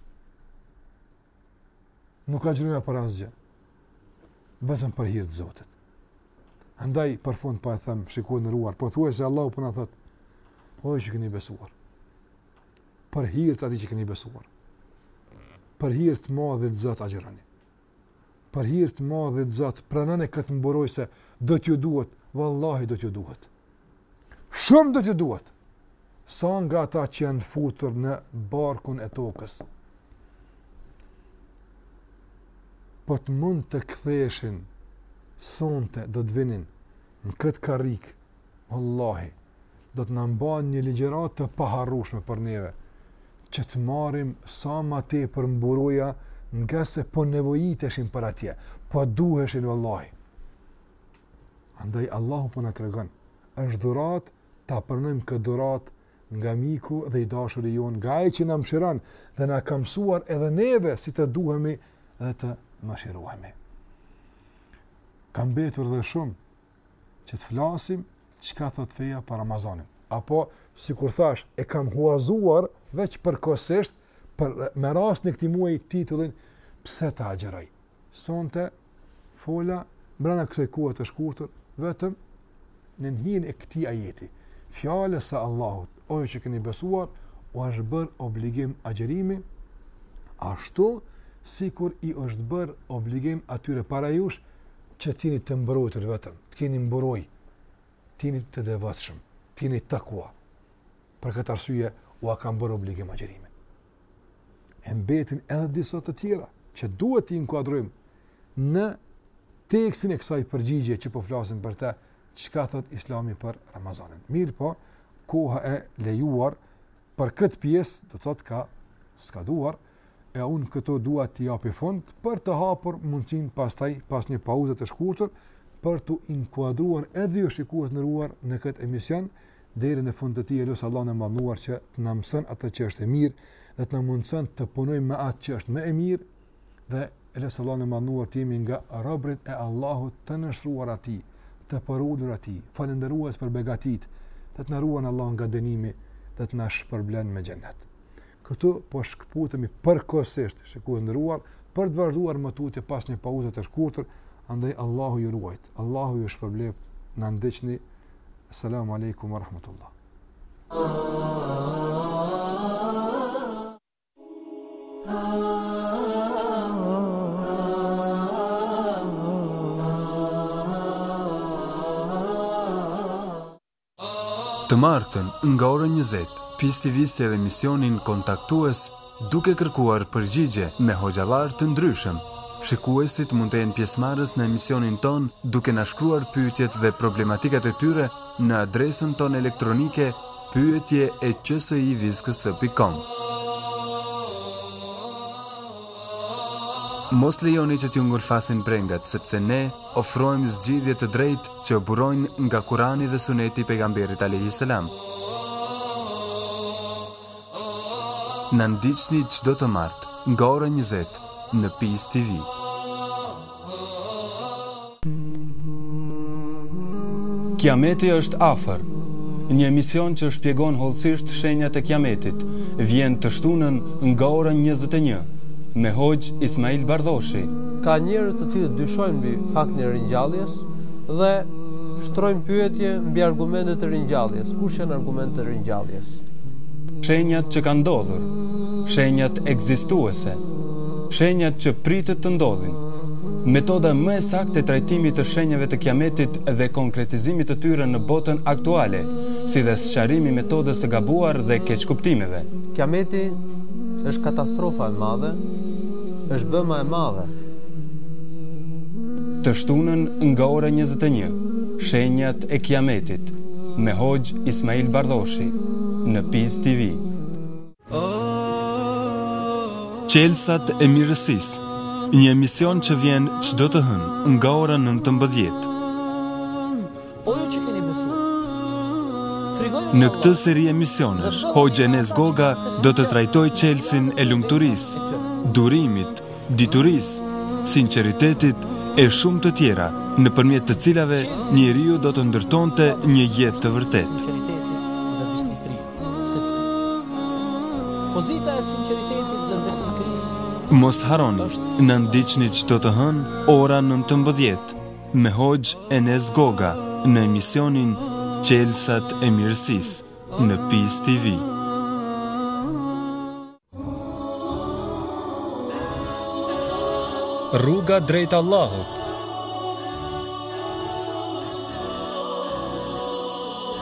nuk ka gjërime për asgjë, vetëm për hirtë zotit. Andaj, për fund, pa e them, shikuj në ruar, po thuaj se Allah përna po thëtë, oj që këni besuar, për hirtë ati që këni besuar, për hirtë ma dhe të zotë për hirtë ma dhe të zotë, pranën e këtë mbëroj se do t'ju duhet, vëllahi do t'ju duhet, shumë do t'ju duhet, sa nga ta që janë futur në barkun e tokës, po të mund të këtheshin, sonte do të vinin, në këtë karik, Allahi, do të nëmba një ligjerat të paharushme për neve, që të marim sa ma te për mburoja, nga se po nevojiteshin për atje, po duheshin, Allahi. Andaj, Allahu po në të regën, është durat, ta apërnëm këtë durat, nga miku dhe i dashur i jonë, nga e që në mshiran, dhe në kamësuar edhe neve, si të duhemi dhe të më shiruhemi. Kam betur dhe shumë që të flasim ka thot feja për Ramazanin. Apo, si kur thash, e kam huazuar veç përkosisht për me rast në këti muaj titullin pse ta agjeroj. Sonte, fola, mërëna kësoj kuat të shkurtur, vetëm në njën e këti ajeti. Fjale sa Allahut, ojë që këni besuar, o është bërë obligim agjerimi, ashtu, ashtu, si kur i është bërë obligim atyre para jush që tini të mbëroj të vetëm, të keni mbëroj, tini të devatëshëm, tini të kua. Për këtë arsuje, u a kam bërë obligim a gjerimin. E mbetin edhe disot të tjera, që duhet të inkuadrojmë në tekstin e kësaj përgjigje që po flasim për te, që ka thot islami për Ramazanin. Mirë po, koha e lejuar për këtë pjesë, do të të ka skaduar, e unë këto dua të japi fund për të hapur mundësin pastaj pas një pauze të shkurtur për të inkuadruar edhe ju shikuës në në këtë emision deri në fund të ti e lusë Allah në që të na mësën atë që është e mirë dhe të na mundësën të punoj me atë që është me e mirë dhe lusë Allah në manuar të jemi nga rabrit e Allahut të nështruar ati të përullur ati, falenderuas për begatit dhe të në Allah nga denimi dhe të në shpërblen me gjennetë këtu po shkëputemi përkohësisht, shikoj ndëruar, për të vazhduar më tutje pas një pauze të shkurtër, andaj Allahu ju ruajt. Allahu ju shpërblet. Na ndiqni. Selam aleikum wa rahmatullah. Të martën nga ora 20 pjestivisi edhe misionin kontaktues duke kërkuar përgjigje me hoxalar të ndryshëm. Shikuesit mund të jenë pjesmarës në emisionin ton duke nashkruar pyetjet dhe problematikat e tyre në adresën ton elektronike pyetje e qsivizkës.com. Mos lejoni që t'ju ngulfasin brengat, sepse ne ofrojmë zgjidhje të drejtë që burojnë nga Kurani dhe Suneti i Pejgamberit alayhis salam. Allahu Në ndyçni qdo të martë, nga ora 20, në PIS TV. Kiameti është afer, një emision që shpjegon holsisht shenjat e kiametit, vjen të shtunën nga ora 21, me hoqë Ismail Bardoshi. Ka njërët të tjë dyshojnë bi fakt një rinjalljes dhe shtrojnë pyetje mbi argumentet e rinjalljes. Kush janë argumentet e rinjalljes? shenjat që kanë ndodhur, shenjat ekzistuese, shenjat që pritet të ndodhin. Metoda më e saktë e trajtimit të shenjave të Kiametit dhe konkretizimit të tyre në botën aktuale, si dhe sqarimi metodës së gabuar dhe keq kuptimeve. Kiameti është katastrofa e madhe, është bëma e madhe. Të shtunën nga ora 21, shenjat e Kiametit me Hoxh Ismail Bardoshi në PIS TV. Qelsat e mirësis, një emision që vjen do të hën nga ora në të mbëdjet. Në këtë seri emisionës, Hoxhë Nes Goga do të trajtoj qelsin e lumëturis, durimit, dituris, sinceritetit e shumë të tjera, në përmjet të cilave një riu do të ndërton të një jetë të vërtetë. Pozita e sinceritetit dhe kris Mos haroni, në ndiqni që të të hën, ora në të mbëdjet Me hojgj Enes Goga në emisionin Qelsat e Mirësis në PIS TV Rruga drejt Allahut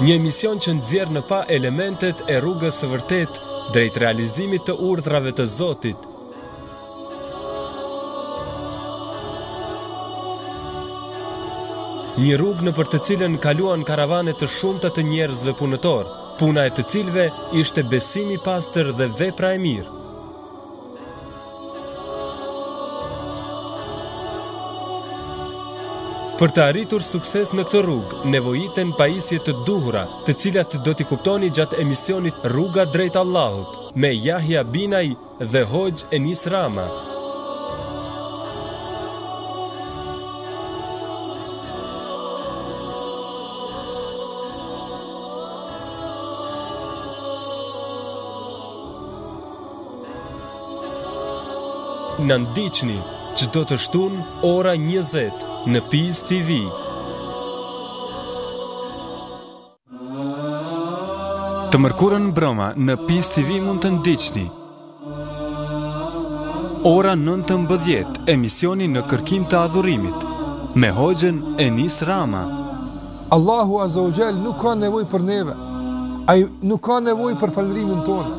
Një emision që nxjerr në pa elementet e rrugës së vërtetë drejt realizimit të urdhrave të Zotit. Një rrugë në për të cilën kaluan karavane të shumëta të njerëzve punëtor, puna e të cilve ishte besimi pastër dhe vepra e mirë. Për të arritur sukses në këtë rrugë, nevojiten pajisje të duhura, të cilat do t'i kuptoni gjatë emisionit Rruga drejt Allahut me Yahya binaj dhe Hoxh Enis Rama. Në ndiqni që do të shtun ora 20 në PIS TV. Të mërkurën broma në PIS TV mund të ndiqni. Ora 19, emisioni në kërkim të adhurimit, me hojgjen e Rama. Allahu Azogel nuk ka nevoj për neve, a ju nuk ka nevoj për falërimin tonë.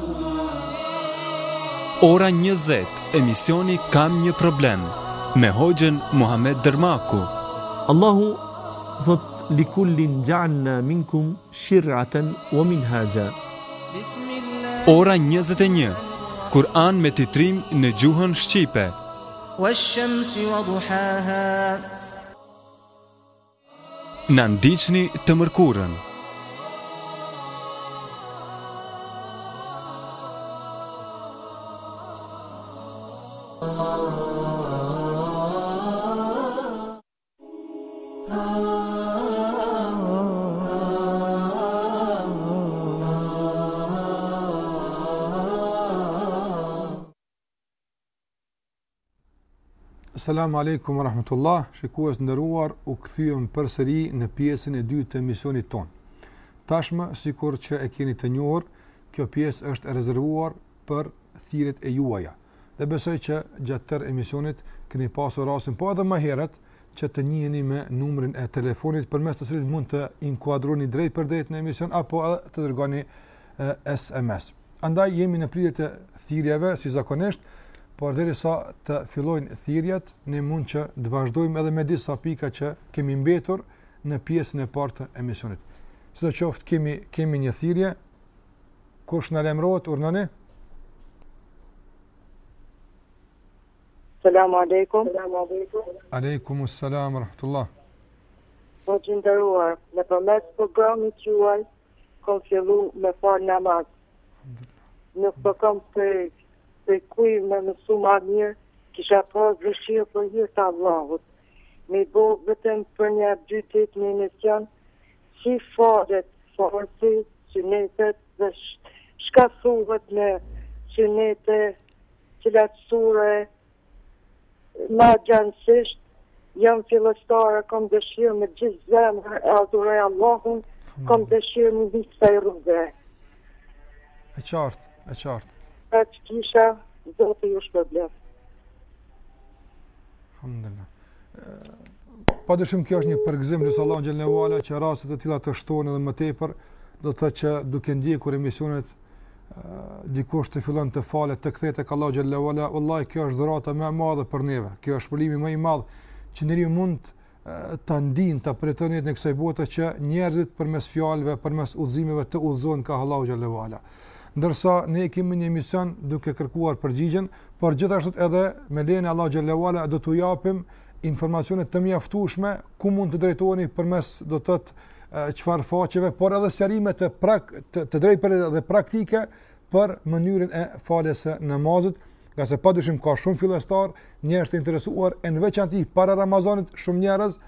Ora 20, emisioni kam një problemë me hojgjen Muhammed Dermaku. Allahu dhët likullin gjanna minkum shir'atan o min Ora 21, Kur'an me titrim në gjuhën Shqipe. Në ndiqni të mërkurën. Assalamu alaikum wa rahmatullah, shikues ndëruar u këthyëm për sëri në pjesën e dy të emisionit ton. Tashmë, si kur që e keni të njohër, kjo pjesë është rezervuar për thirit e juaja. Dhe besoj që gjatë tër emisionit këni pasu rasin, po edhe më heret që të njëni me numrin e telefonit për mes të sërit mund të inkuadroni drejt për drejt në emision, apo edhe të dërgani SMS. Andaj, jemi në pridit e thirjeve, si zakonisht, por sa të fillojnë thirrjet, ne mund që të vazhdojmë edhe me disa pika që kemi mbetur në pjesën e parë të emisionit. Sidoqoftë kemi kemi një thirrje. Kush na lemërot, urnoni? Selamun alejkum. Selamun aleikum. Aleikum selam rahmetullah. Po të nderuar, në përmes programit juaj kam fillu me farë namaz. Nuk po kam të se kuj me mësu ma mirë, kisha pa dëshirë për hirë të Allahut. Me bo vetëm për një abgjytit një mision, si faret, forësi, synetet dhe sh në me synete, cilat sure, ma gjansisht, jam filostare, kom dëshirë me gjithë zemë, e Allahun, kom hmm. dëshirë me vitë të rrugë. E qartë, e qartë ka që kisha, zote ju shpërblef. Alhamdulillah. Pa dëshim kjo është një përgzim, lësë Allah në Gjellewala, që rasët e tila të shtonë edhe më tepër, do të që duke ndje kur emisionet, dikush të fillon të falet, të kthehet tek Allahu xhallahu ala, wallahi kjo është dhurata më e madhe për neve. Kjo është shpëlimi më i madh që njeriu mund ta ndinë, ta pritonë në kësaj bote që njerëzit përmes fjalëve, përmes udhëzimeve të udhzohen ka Allahu xhallahu ala ndërsa ne kemi një emision duke kërkuar përgjigjen, por gjithashtu edhe me lejen e Allah xhallahu ala do t'u japim informacione të mjaftueshme ku mund të drejtoheni përmes do të thotë çfarë faqeve, por edhe serime të prak të, të dhe praktike për mënyrën e faljes së namazit, nga se padyshim ka shumë fillestar, njerëz të interesuar e në veçantë para Ramazanit shumë njerëz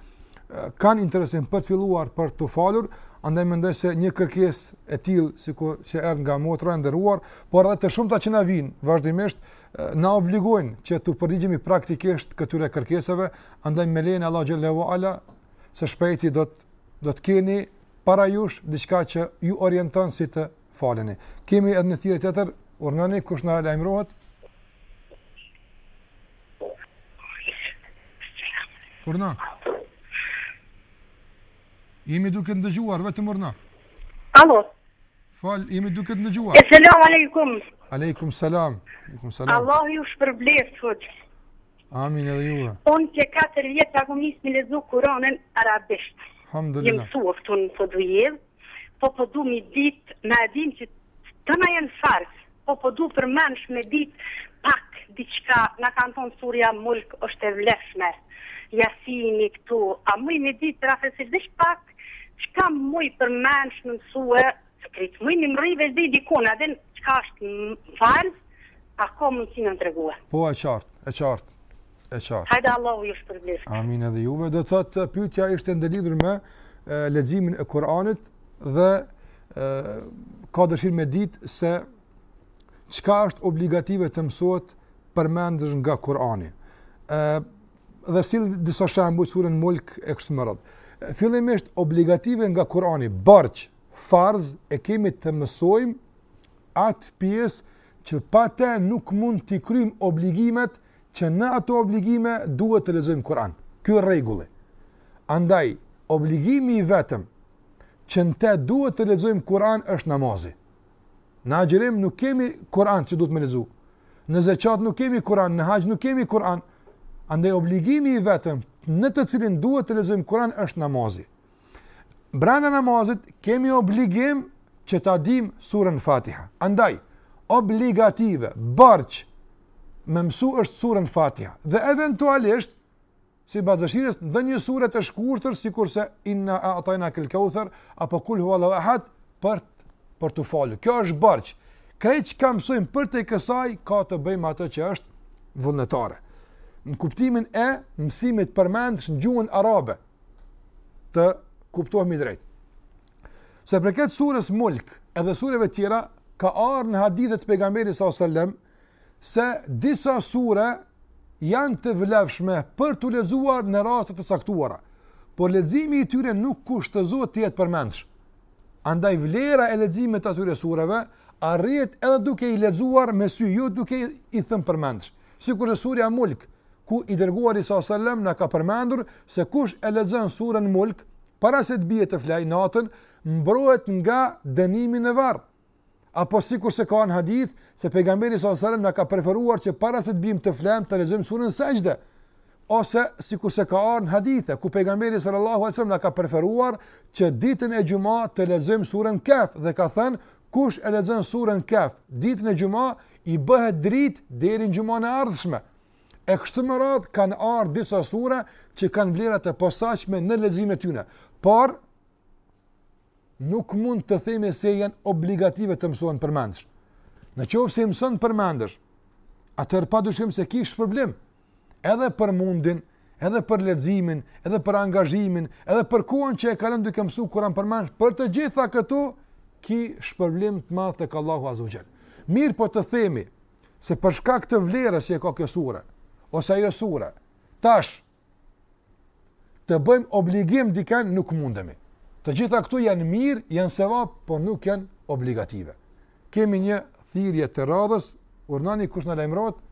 kanë interesin për të filluar për të falur, andaj mendoj se një kërkesë e tillë sikur që erdhi nga motra e nderuar, por edhe të shumta që na vijnë vazhdimisht na obligojnë që të përgjigjemi praktikisht këtyre kërkesave, andaj me lenin Allahu xhelahu ala se shpejti do të do të keni para jush diçka që ju orienton si të faleni. Kemi edhe në thirrje tjetër, urgjoni kush na lajmërohet. Urna. Jemi duke të ndëgjuar, vetë urna. Alo. Fal, jemi duke të ndëgjuar. E selam aleikum. salam. selam. Aleikum selam. Allah ju shpërblef, thot. Amin edhe juve. Unë që katër vjetë të agonis me lezu kuronën arabisht. Hamdullina. Jemë su unë po të po po du mi dit, na edhim që të na jenë farës, po po du për mensh me dit pak diqka, na kanë tonë surja mulk është e vleshme jasini këtu, a mëj me ditë rafesisht dhe që kam muj për mensh në mësue, së kritë, muj në mërive zdi dikona, dhe në që ka është falë, a ka mundë në në Po, e qartë, e qartë, e qartë. Hajde Allah ju shë përblisë. Amin edhe juve. Do të të pytja ishte ndelidhur me e, ledzimin e Koranit dhe e, ka dëshirë me ditë se që ka është obligative të mësot për nga Korani. E, dhe si disa shambu që mulk e kështë më fillimisht obligative nga Kurani, barç, farz e kemi të mësojmë atë pjesë që pa të nuk mund të krymë obligimet që në ato obligime duhet të lezojmë Kur'an. Kjo regullë. Andaj, obligimi i vetëm që në te duhet të lezojmë Kur'an është namazi. Në agjerim nuk kemi Kur'an që duhet me lezu. Në zakat nuk kemi Kur'an, në haqë nuk kemi Kur'an. Andaj obligimi i vetëm në të cilin duhet të lexojmë Kur'an është namazi. Brenda namazit kemi obligim që ta dim surën Fatiha. Andaj obligative, barç me mësu është surën Fatiha. Dhe eventualisht si bazëshirës ndë një surët e shkurëtër, si kurse inna a atajna kilkauther, apo kul hua la hatë për, për të falu. Kjo është barqë. Krejtë që kam për të i kësaj, ka të bëjmë atë që është vullnetare në kuptimin e mësimit përmendsh në gjuhën arabe të kuptohemi drejt. Se preket surës mulk edhe sureve tjera ka arë në hadithe të pegamberi sa sëllem se disa sure janë të vlefshme për të lezuar në rastet të saktuara, por lezimi i tyre nuk kushtëzo të jetë përmendsh. Andaj vlera e leximit të atyre sureve arrihet edhe duke i lezuar me sy ju jo duke i thëmë përmendsh. Sikur e surja mulkë, ku i dërguar i në na ka përmendur se kush e lexon surën Mulk para se të bie të flaj natën, mbrohet nga dënimi në varr. Apo kur se ka një hadith se pejgamberi sallallahu në na ka preferuar që para se të bim të flaj të lexojmë surën Sajdë. Ose kur se ka një hadith ku pejgamberi sallallahu në na ka preferuar që ditën e xumë të lexojmë surën Kaf dhe ka thënë kush e lexon surën Kaf ditën e xumë i bëhet dritë deri në gjumën e ardhshme E kështu më radhë kanë ardhë disa sura që kanë vlerat e posaqme në ledzime t'yne. Por, nuk mund të theme se janë obligative të mësohen përmendësh. Në qovë se mësohen përmendësh, atër pa dushim se kishë problem. Edhe për mundin, edhe për ledzimin, edhe për angazhimin, edhe për kuon që e kalem duke mësu kuran përmendësh. Për të gjitha këtu, ki shpërblim të madhë të kallahu azogjel. Mirë po të themi, se përshka këtë vlerës që e ka kësurë, ose ajo sure. Tash të bëjmë obligim dikën nuk mundemi. Të gjitha këtu janë mirë, janë sevap, por nuk janë obligative. Kemi një thirrje të radhës, urdhani kush na lajmërohet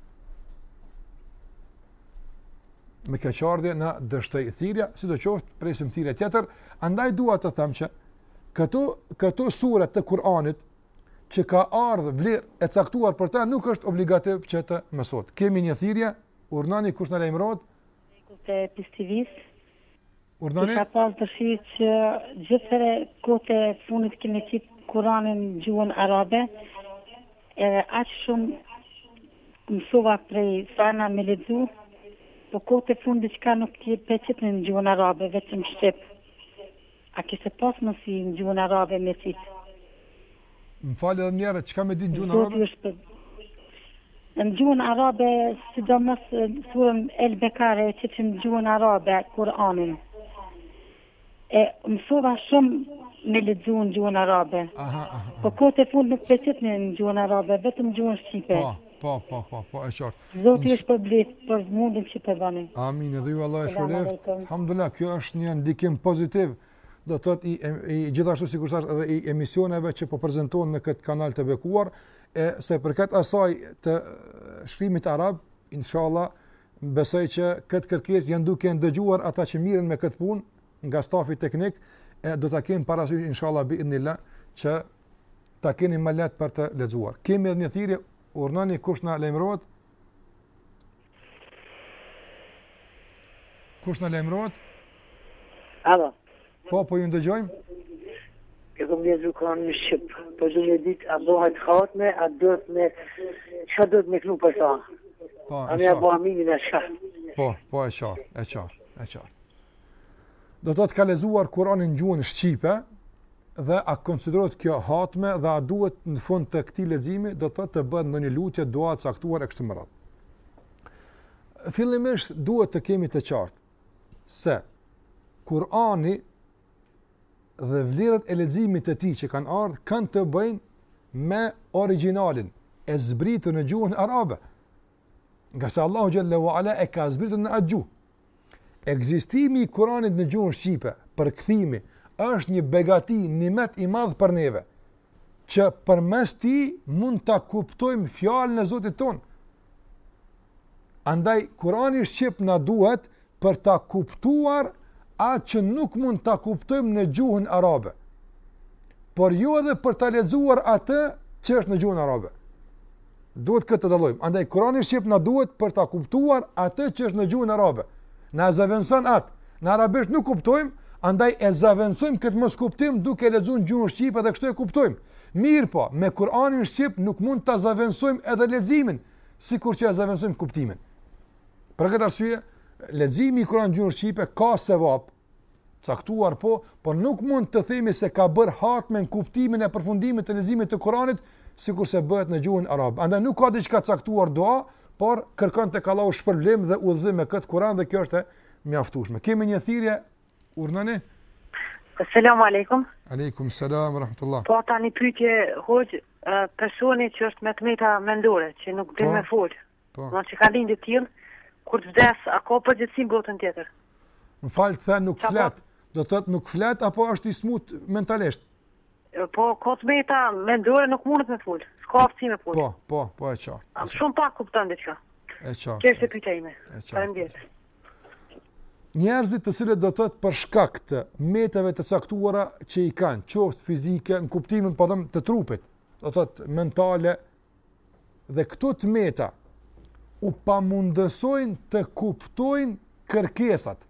me këqardje në dështëj thirja, si do qoftë presim thirja tjetër, andaj dua të thamë që këto, këto surat të Kur'anit që ka ardhë vlerë e caktuar për ta nuk është obligativ që të mësot. Kemi një thirrje Urnani kush na lajmërohet? Kupte Pistivis. Urnani? Ka pas dëshirë që gjithëre kote funit kemi qitë Kuranin gjuhën arabe, edhe aqë shumë mësova prej sana me ledhu, po kote fundi që ka nuk ti peqit në gjuhën arabe, vetëm shqip. A kese pas mësi në gjuhën arabe me qitë? Më falë edhe njerë, që ka me ditë në gjuhën arabe? Në gjuhën arabe? Në gjuhën arabe, si do surën El Bekare, që që në gjuhën arabe, Kur'anin. E mësova shumë me le gjuhën gjuhën arabe. Aha, aha, aha. Po kote fund nuk peqet në gjuhën arabe, vetëm gjuhën Shqipe. Po, po, po, po, po e qartë. Zotë është për blitë, për mundin që për Amin, edhe ju Allah e shpër Alhamdulillah, kjo është një ndikim pozitiv. Do të të gjithashtu të të të të të të të të të të të të e se për këtë asaj të shkrimit arab, inshallah, besoj që këtë kërkesë janë duke ndëgjuar dëgjuar ata që mirën me këtë punë nga stafi teknik e do ta kem para sy inshallah bi idnilla që ta keni më lehtë për të lexuar. Kemë edhe një thirrje, urdhnoni kush na lajmërohet? Kush na lajmërohet? Alo. Po po ju ndëgjojmë? Po e këmë njëzru kanë në Shqipë, për dhe një ditë a bëhet khatme, a dhët me, që dhët me knu për ta? Po, e A me a bëha minin e qarë. Po, po e qartë, e qartë, e qartë. Do të të ka lezuar në gjuën Shqipe, dhe a konsiderot kjo hatme, dhe a duhet në fund të këti lezimi, do të të bëdë në një lutje, doa të saktuar e kështë më ratë. Filimisht, duhet të kemi të qartë, se Kurani, dhe vlerët e leximit të tij që kanë ardhur kanë të bëjnë me originalin e zbritur në gjuhën arabe. Nga sa Allahu xhallahu ala e ka zbritur në atë gjuhë. Ekzistimi i Kuranit në gjuhën shqipe për kthimin është një begati, nimet i madh për neve, që përmes ti mund ta kuptojmë fjalën e Zotit ton. Andaj Kurani shqip na duhet për ta kuptuar atë që nuk mund të kuptojmë në gjuhën arabe, por ju edhe për të lezuar atë që është në gjuhën arabe. Duhet këtë të dalojmë. Andaj, Korani Shqip në duhet për të kuptuar atë që është në gjuhën arabe. Në zavënson atë. Në arabisht nuk kuptojmë, andaj e zavënsojmë këtë mësë kuptim duke lezuar në gjuhën Shqip edhe kështu e kuptojmë. Mirë po, me Korani Shqip nuk mund të zavënsojmë edhe lezimin, si kur që e zavënsojmë kuptimin. Për këtë arsye, leximi i Kur'anit gjuhën shqipe ka sevap caktuar po, por nuk mund të themi se ka bër hatme në kuptimin e përfundimit të leximit të Kur'anit sikurse bëhet në gjuhën arabe. Andaj nuk ka diçka caktuar do, por kërkon tek Allahu shpërblim dhe udhëzim me kët Kur'an dhe kjo është mjaftueshme. Kemë një thirrje urdhëni Selam aleikum. Aleikum selam rahmetullah. Po tani pyetje hoj personi që është me këta mendore që nuk din po, me fol. Po. Do të thotë që ka lindë të tillë kur të vdes, a ka përgjithësi në botën tjetër? Më falë të the nuk Sa flet, do të të nuk flet, apo është i smut mentalisht? Po, ka të me i ta, me ndore nuk mundet me full, s'ka aftësi me full. Po, po, po e qartë. Am qart. shumë pak kuptan dhe qa. E qartë. Kërës e pytejme, e qartë. Njerëzit të cilët do të thotë për shkak të metave të caktuara që i kanë, qoftë fizike, në kuptimin po them të trupit, do të thotë mentale dhe këto të meta, u pamundësojnë të kuptojnë kërkesat.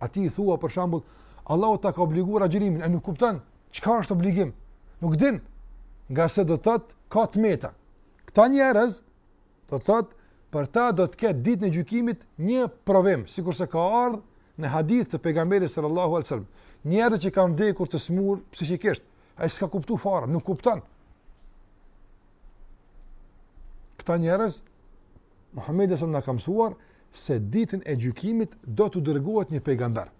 A ti i thua, për shambull, Allah o ta ka obliguar agjerimin, e nuk kuptan, qka është obligim? Nuk din, nga se do tëtë, ka të meta. Këta njerëz, do tëtë, për ta do të ketë ditë në gjukimit një provim, si kurse ka ardhë në hadith të pegamberi Allahu al sërbë Njerëz që kam vdekur të smur, si që kështë, a i s'ka kuptu farë, nuk kuptan. Këta njerëz, Muhammed sëmë në kamësuar se ditën e gjykimit do të dërguat një pejgamber.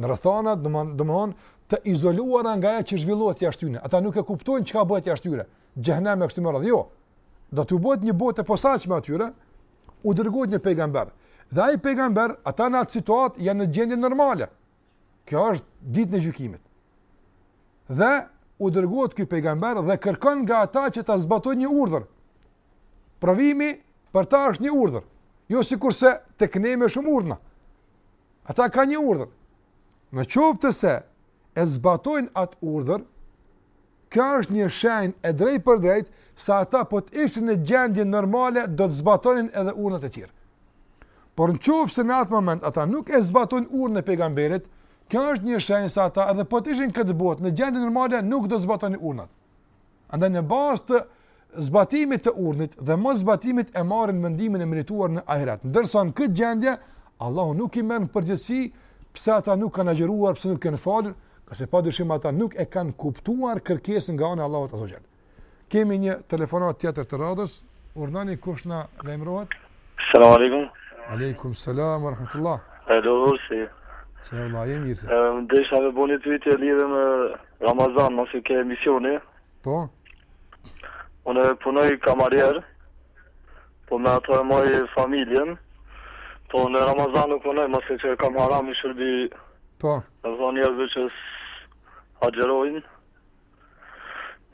Në rëthana, do më honë, të izoluar nga e që zhvilluat të jashtyune. Ata nuk e kuptojnë që ka bëhet jashtyre. Gjehna me kështu më jo. Do të bëhet një botë e atyre, u dërguat një pejgamber. Dhe aji pejgamber, ata në atë situatë janë në gjendje normale. Kjo është ditën e gjykimit. Dhe, u dërgohet ky pejgamber dhe kërkon nga ata që ta zbatojnë një urdhër, Provimi për ta është një urdhër. Jo sikurse tek ne më shumë urdhna. Ata kanë një urdhër. Në qoftë të se e zbatojnë atë urdhër, kjo është një shenjë e drejtë për drejt se ata po të ishin në gjendje normale do të zbatonin edhe urdhat e tjera. Por në qoftë se në atë moment ata nuk e zbatojnë urdhën e pejgamberit, kjo është një shenjë se ata edhe po të ishin këtë botë në gjendje normale nuk do të zbatonin urdhat. Andaj në bazë të zbatimit të urnit dhe mos zbatimit e marrin vendimin e merituar në ahiret. Ndërsa në këtë gjendje Allahu nuk i merr përgjegjësi pse ata nuk kanë agjëruar, pse nuk kanë falur, qase padyshim ata nuk e kanë kuptuar kërkesën nga ana e Allahut azza Kemë një telefonat tjetër të radhës. Urnani kush na lajmërohet? Selam aleikum. Aleikum selam wa rahmetullah. Hello, si. Selam aleikum, mirë. Ëm, desha të bëni tweet lidhje me Ramazan, mos e ke Po. Unë punoj kamarier, po me ato e moj familjen, po në Ramazan nuk punoj, mëse që kam haram i shërbi po. e vonje dhe që agjerojnë.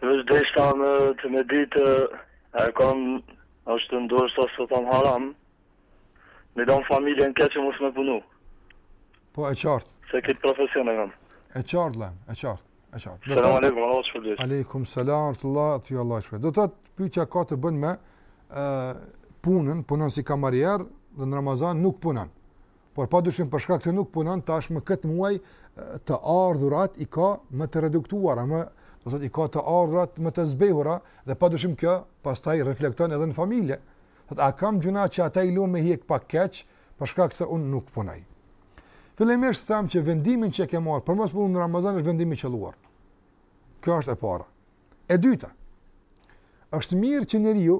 Në vësh dhe ishta me të me ditë, e kam është të ndurës të së të haram, me dam familjen ke që mos me punu. Po e qartë. Se këtë profesion e kam. E qartë, le, e qartë. E qartë. Selam aleikum, Allah të shpërblyesh. Aleikum selam, Allah të Allah Do të thotë pyetja ka të bën me ë punën, punon si kamarier dhe në Ramazan nuk punon. Por padyshim për shkak se nuk punon tashmë këtë muaj të ardhurat i ka më të reduktuara, më do të thotë i ka të ardhurat më të zbehura dhe padyshim kjo pastaj reflekton edhe në familje. Thotë a kam gjuna që ata i lu me pak keq për shkak se un nuk punoj. Fillimisht tham që vendimin që ke marr për mos punën në Ramazan është vendim i qelluar. Kjo është e para. E dyta, është mirë që njeriu,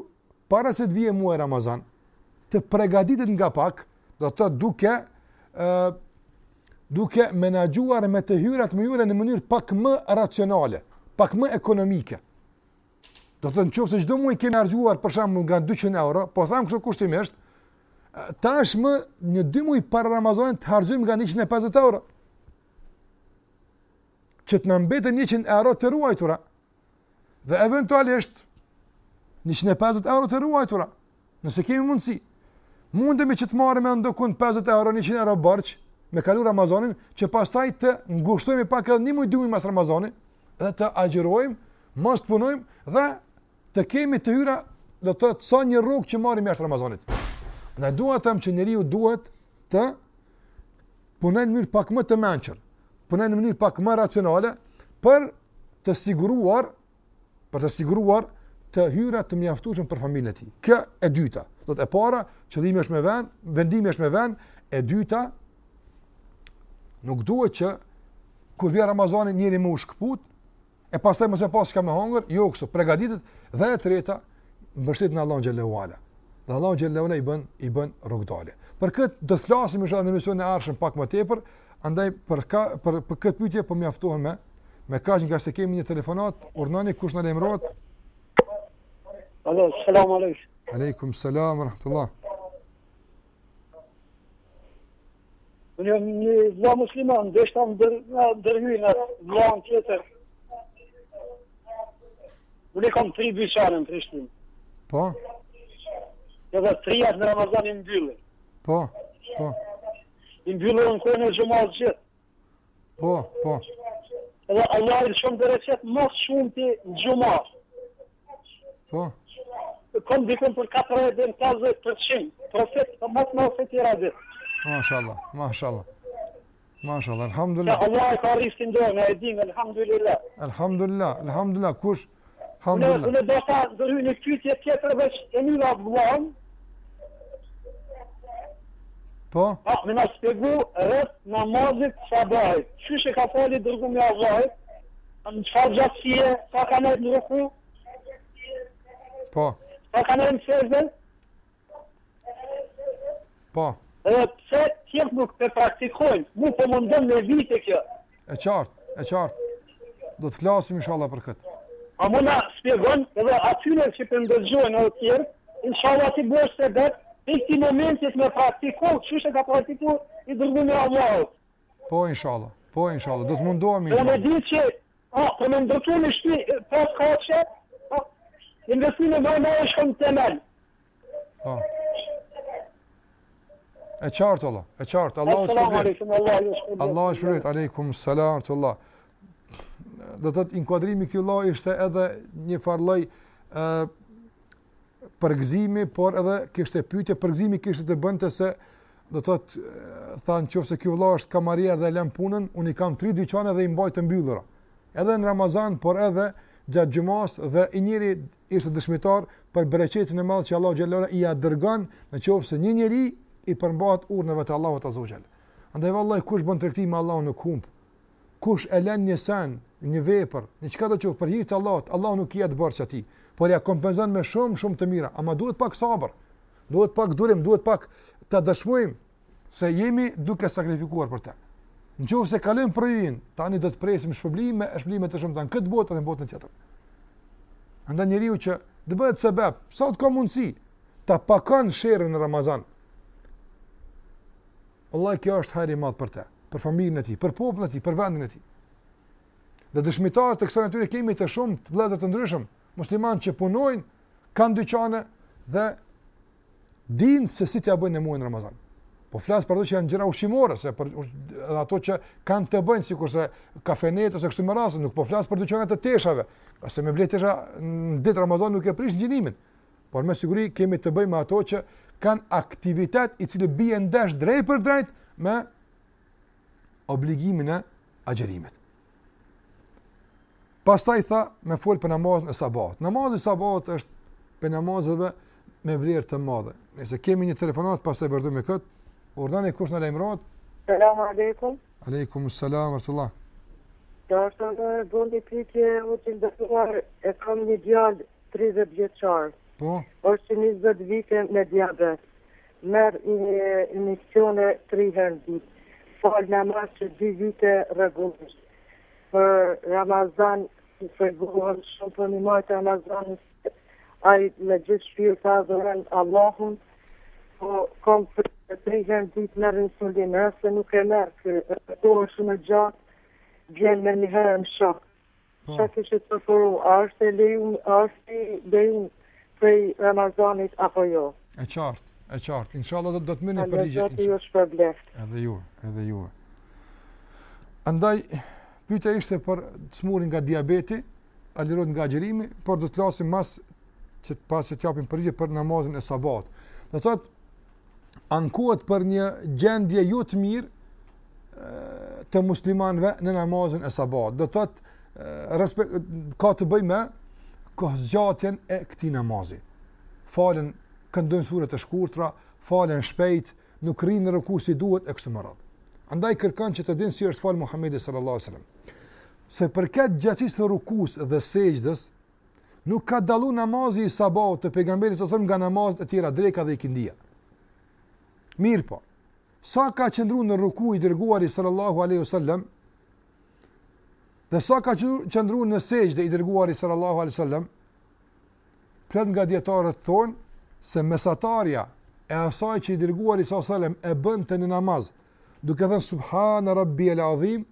para se të vijë mua e Ramazan, të pregaditit nga pak, do të duke, ë duke menagjuar me të hyrat më jure në mënyrë pak më racionale, pak më ekonomike. Do të në qovë se gjdo muaj kemi argjuar për shambull nga 200 euro, po thamë kështë kushtimisht, ta është më një dy muaj para Ramazan të hargjujmë nga 150 euro që të nëmbetën 100 euro të ruajtura, dhe eventualisht 150 euro të ruajtura, nëse kemi mundësi. Mundemi që të marë me ndokun 50 euro, 100 euro barqë, me kalu Ramazanin, që pas taj të ngushtojme pak edhe një mujdujme mas Ramazanin, dhe të agjerojmë, mas të punojmë, dhe të kemi të hyra dhe të të sa një rrugë që marim me Ramazanit. Ne duhet më që njeri ju duhet të punen mirë pak më të menqërë, punojnë në mënyrë pak më racionale për të siguruar për të siguruar të hyra të mjaftueshëm për familjen e tij. Kjo e dyta. Do të e para, qëllimi është me vend, vendimi është me vend, e dyta nuk duhet që kur vjen Ramazani njëri më u shkput e pastaj mos e pas ska më hunger, jo kështu, përgatitet dhe e treta mbështet në Allah xhelalu ala. Dhe Allah xhelalu ala i bën i bën rrugdale. Për këtë do të flasim në misionin e ardhshëm pak më tepër, Andaj për ka për për këtë pyetje po mjaftohem me me kaq nga se kemi një telefonat, urdhnoni kush na lajmërohet. Alo, selam aleikum. Aleikum selam ورحمة Unë jam një vla musliman, dhe është të dërhyjë në vla në tjetër. Unë e kam tri bëjqare në Prishtinë. Po? Këtë dhe tri atë në Ramazanin në dyllë. Po, po i mbyllën kohën e xhamat Po, po. Edhe Allah i shumë dhe recet shumë ti në Po. Kom dikun për 40 edhe dhe në tazë e Profet, të po mas ofet i radit. Masha Allah, masha Allah. Masha Allah, alhamdulillah. Allah i ka rrisë të ndonë, në edhinë, alhamdulillah. Alhamdulillah, alhamdulillah, kush? Alhamdulillah. Në dhe dhe ta dhe dhe kytje tjetër dhe dhe dhe dhe Po? A, me na spjegu rrët namazit sabahit. Qështë e ka fali dërgu me Allah? Në çfarë gjatësie? Ka ka në rëku? Po? Ka ka në sejtë? Po? E pse ti nuk për praktikojnë? Mu po më me vite kjo? E qartë, e qartë. Do të flasim inshallah për këtë. A, me nga spjegon edhe atyre që për ndërgjojnë edhe tjerë, i ti bërë së betë, Në këtë moment që më praktikoj, çështë ka praktikuar i dërguar me Allahu. Po inshallah, po inshallah, do të mundohemi. Unë e di që, po më ndërtuam në shtëpi pas kaçe, po oh, investim në vaj më shumë se më. Po. E qartë Allah, e qartë, Allah u shumë bërë. Allah u shumë bërë, salam, të Allah. Dhe të të inkuadrimi këti Allah ishte edhe një farloj përgzimi, por edhe kështë e pyte, përgzimi kështë të bëndë se do të të thanë që fëse kjo vla është kamarier dhe lem punën, unë i kam tri dyqane dhe i mbajtë të mbyllura. Edhe në Ramazan, por edhe gjatë gjumas dhe i njëri ishte dëshmitar për bereqetin e madhë që Allah Gjellera i adërgan në që fëse një njëri i përmbat urnëve të të Azogjel. Andaj vëllaj, kush bënë të me Allah në kump? Kush e len një sen, një vepër, një qëka do që për hirtë Allahot, Allah nuk i e bërë që por ja kompenzon me shumë shumë të mira, ama duhet pak sabër. Duhet pak durim, duhet pak ta dëshmojmë se jemi duke sakrifikuar për të. Nëse kalojmë për yjin, tani do të presim shpëlimë, shpëlimë të shumta në këtë botë dhe në botën tjetër. Andaj njeriu që do bëhet sebab, sa të ka mundësi ta pakon sherrin në Ramazan. Allah kjo është hajri i madh për të, për familjen e tij, për popullin e tij, për vendin e tij. Dhe dëshmitarët të kësaj natyre kemi të shumë vëllezër të ndryshëm, musliman që punojnë, kanë dyqane dhe dinë se si t'ja bëjnë në muajnë Ramazan. Po flasë për ato që janë gjera ushimore, se për edhe ato që kanë të bëjnë, si kurse kafenet ose kështu me rrasë, nuk po flasë për dyqane të teshave, ase me bletësha në ditë Ramazan nuk e prish në gjinimin. Por me siguri kemi të bëjnë me ato që kanë aktivitet i cilë bie ndesh drejt për drejt me obligimin e agjerimet. Pastaj tha me fol për namazin e sabahut. Namazi i sabahut është për namazeve me vlerë të madhe. Nëse kemi një telefonat pastaj bërdu me kët. Urdhani kush na lajmërat? Selam aleikum. Aleikum selam ورحمة الله. Ja, është një bon u tin dëshuar e kam një djalë 30 vjeçar. Po. Është në 20 vite me diabet. Merr një injeksione 3 herë ditë. Fal namaz të vite rregullisht për Ramazan, si për guhën shumë për një majtë Ramazan, a i me gjithë shpirë të adhërën Allahun, po kom për të tri hem ditë mërë në të linë, nëse nuk e mërë, kërë e përdojë shumë gjatë, gjenë me një herë më shakë. Po. Shë oh. kështë të përru, a është e lejun, a është i lejun Prej Ramazanit apo jo? E qartë, e qartë, në shala do të mëni për i gjithë. A në gjithë i është për bleftë. Edhe juve, edhe juve. Andaj, Pyta ishte për të smurin nga diabeti, alirot nga gjerimi, por dhe të lasim mas që të pasë të japim përgjë për namazin e sabat. Dhe të ankohet për një gjendje jo të mirë të muslimanve në namazin e sabat. Dhe të respekt, ka të bëj me zgjatjen e këti namazi. Falen këndojnë surët e shkurtra, falen shpejt, nuk rinë në rëku si duhet e kështë më radhë. Andaj kërkan që të din si është falë Muhammedi sallallahu sallam. Se përket gjatësisë rukus dhe sejgjës, nuk ka dalu namazi i sabau të pegamberi sallam nga namazët e tjera dreka dhe i kindia. Mirë po, sa ka qëndru në ruku i dirguari sallallahu aleyhu sallam, dhe sa ka qëndru në sejgjë i dirguari sallallahu aleyhu sallam, plet nga djetarët thonë se mesatarja e asaj që i dirguari sallallahu aleyhu sallam e bënd të në namazë, duke thënë subhana rabbi el adhim,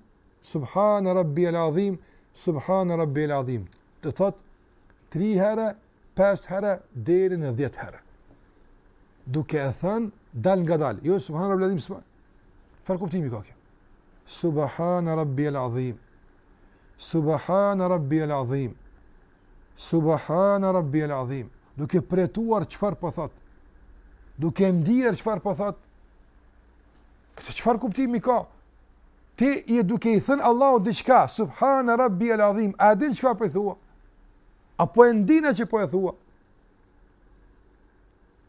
subhana rabbi el adhim, subhana rabbi el Të thot, tri herë, pes herë, deri në djetë herë. Duke e thënë, dal nga dal. Jo, subhana rabbi el adhim, subhana. Farë kuptimi ka kjo. Subhana rabbi el adhim, subhana rabbi el adhim, subhana rabbi el adhim. Duke pretuar qëfar për po thotë, duke ndirë qëfar për po thotë, Këse qëfar kuptimi ka? Ti i duke i thënë Allahu diqka, subhanë rabbi e ladhim, a din qëfar për po i thua? Apo e ndina që po e thua?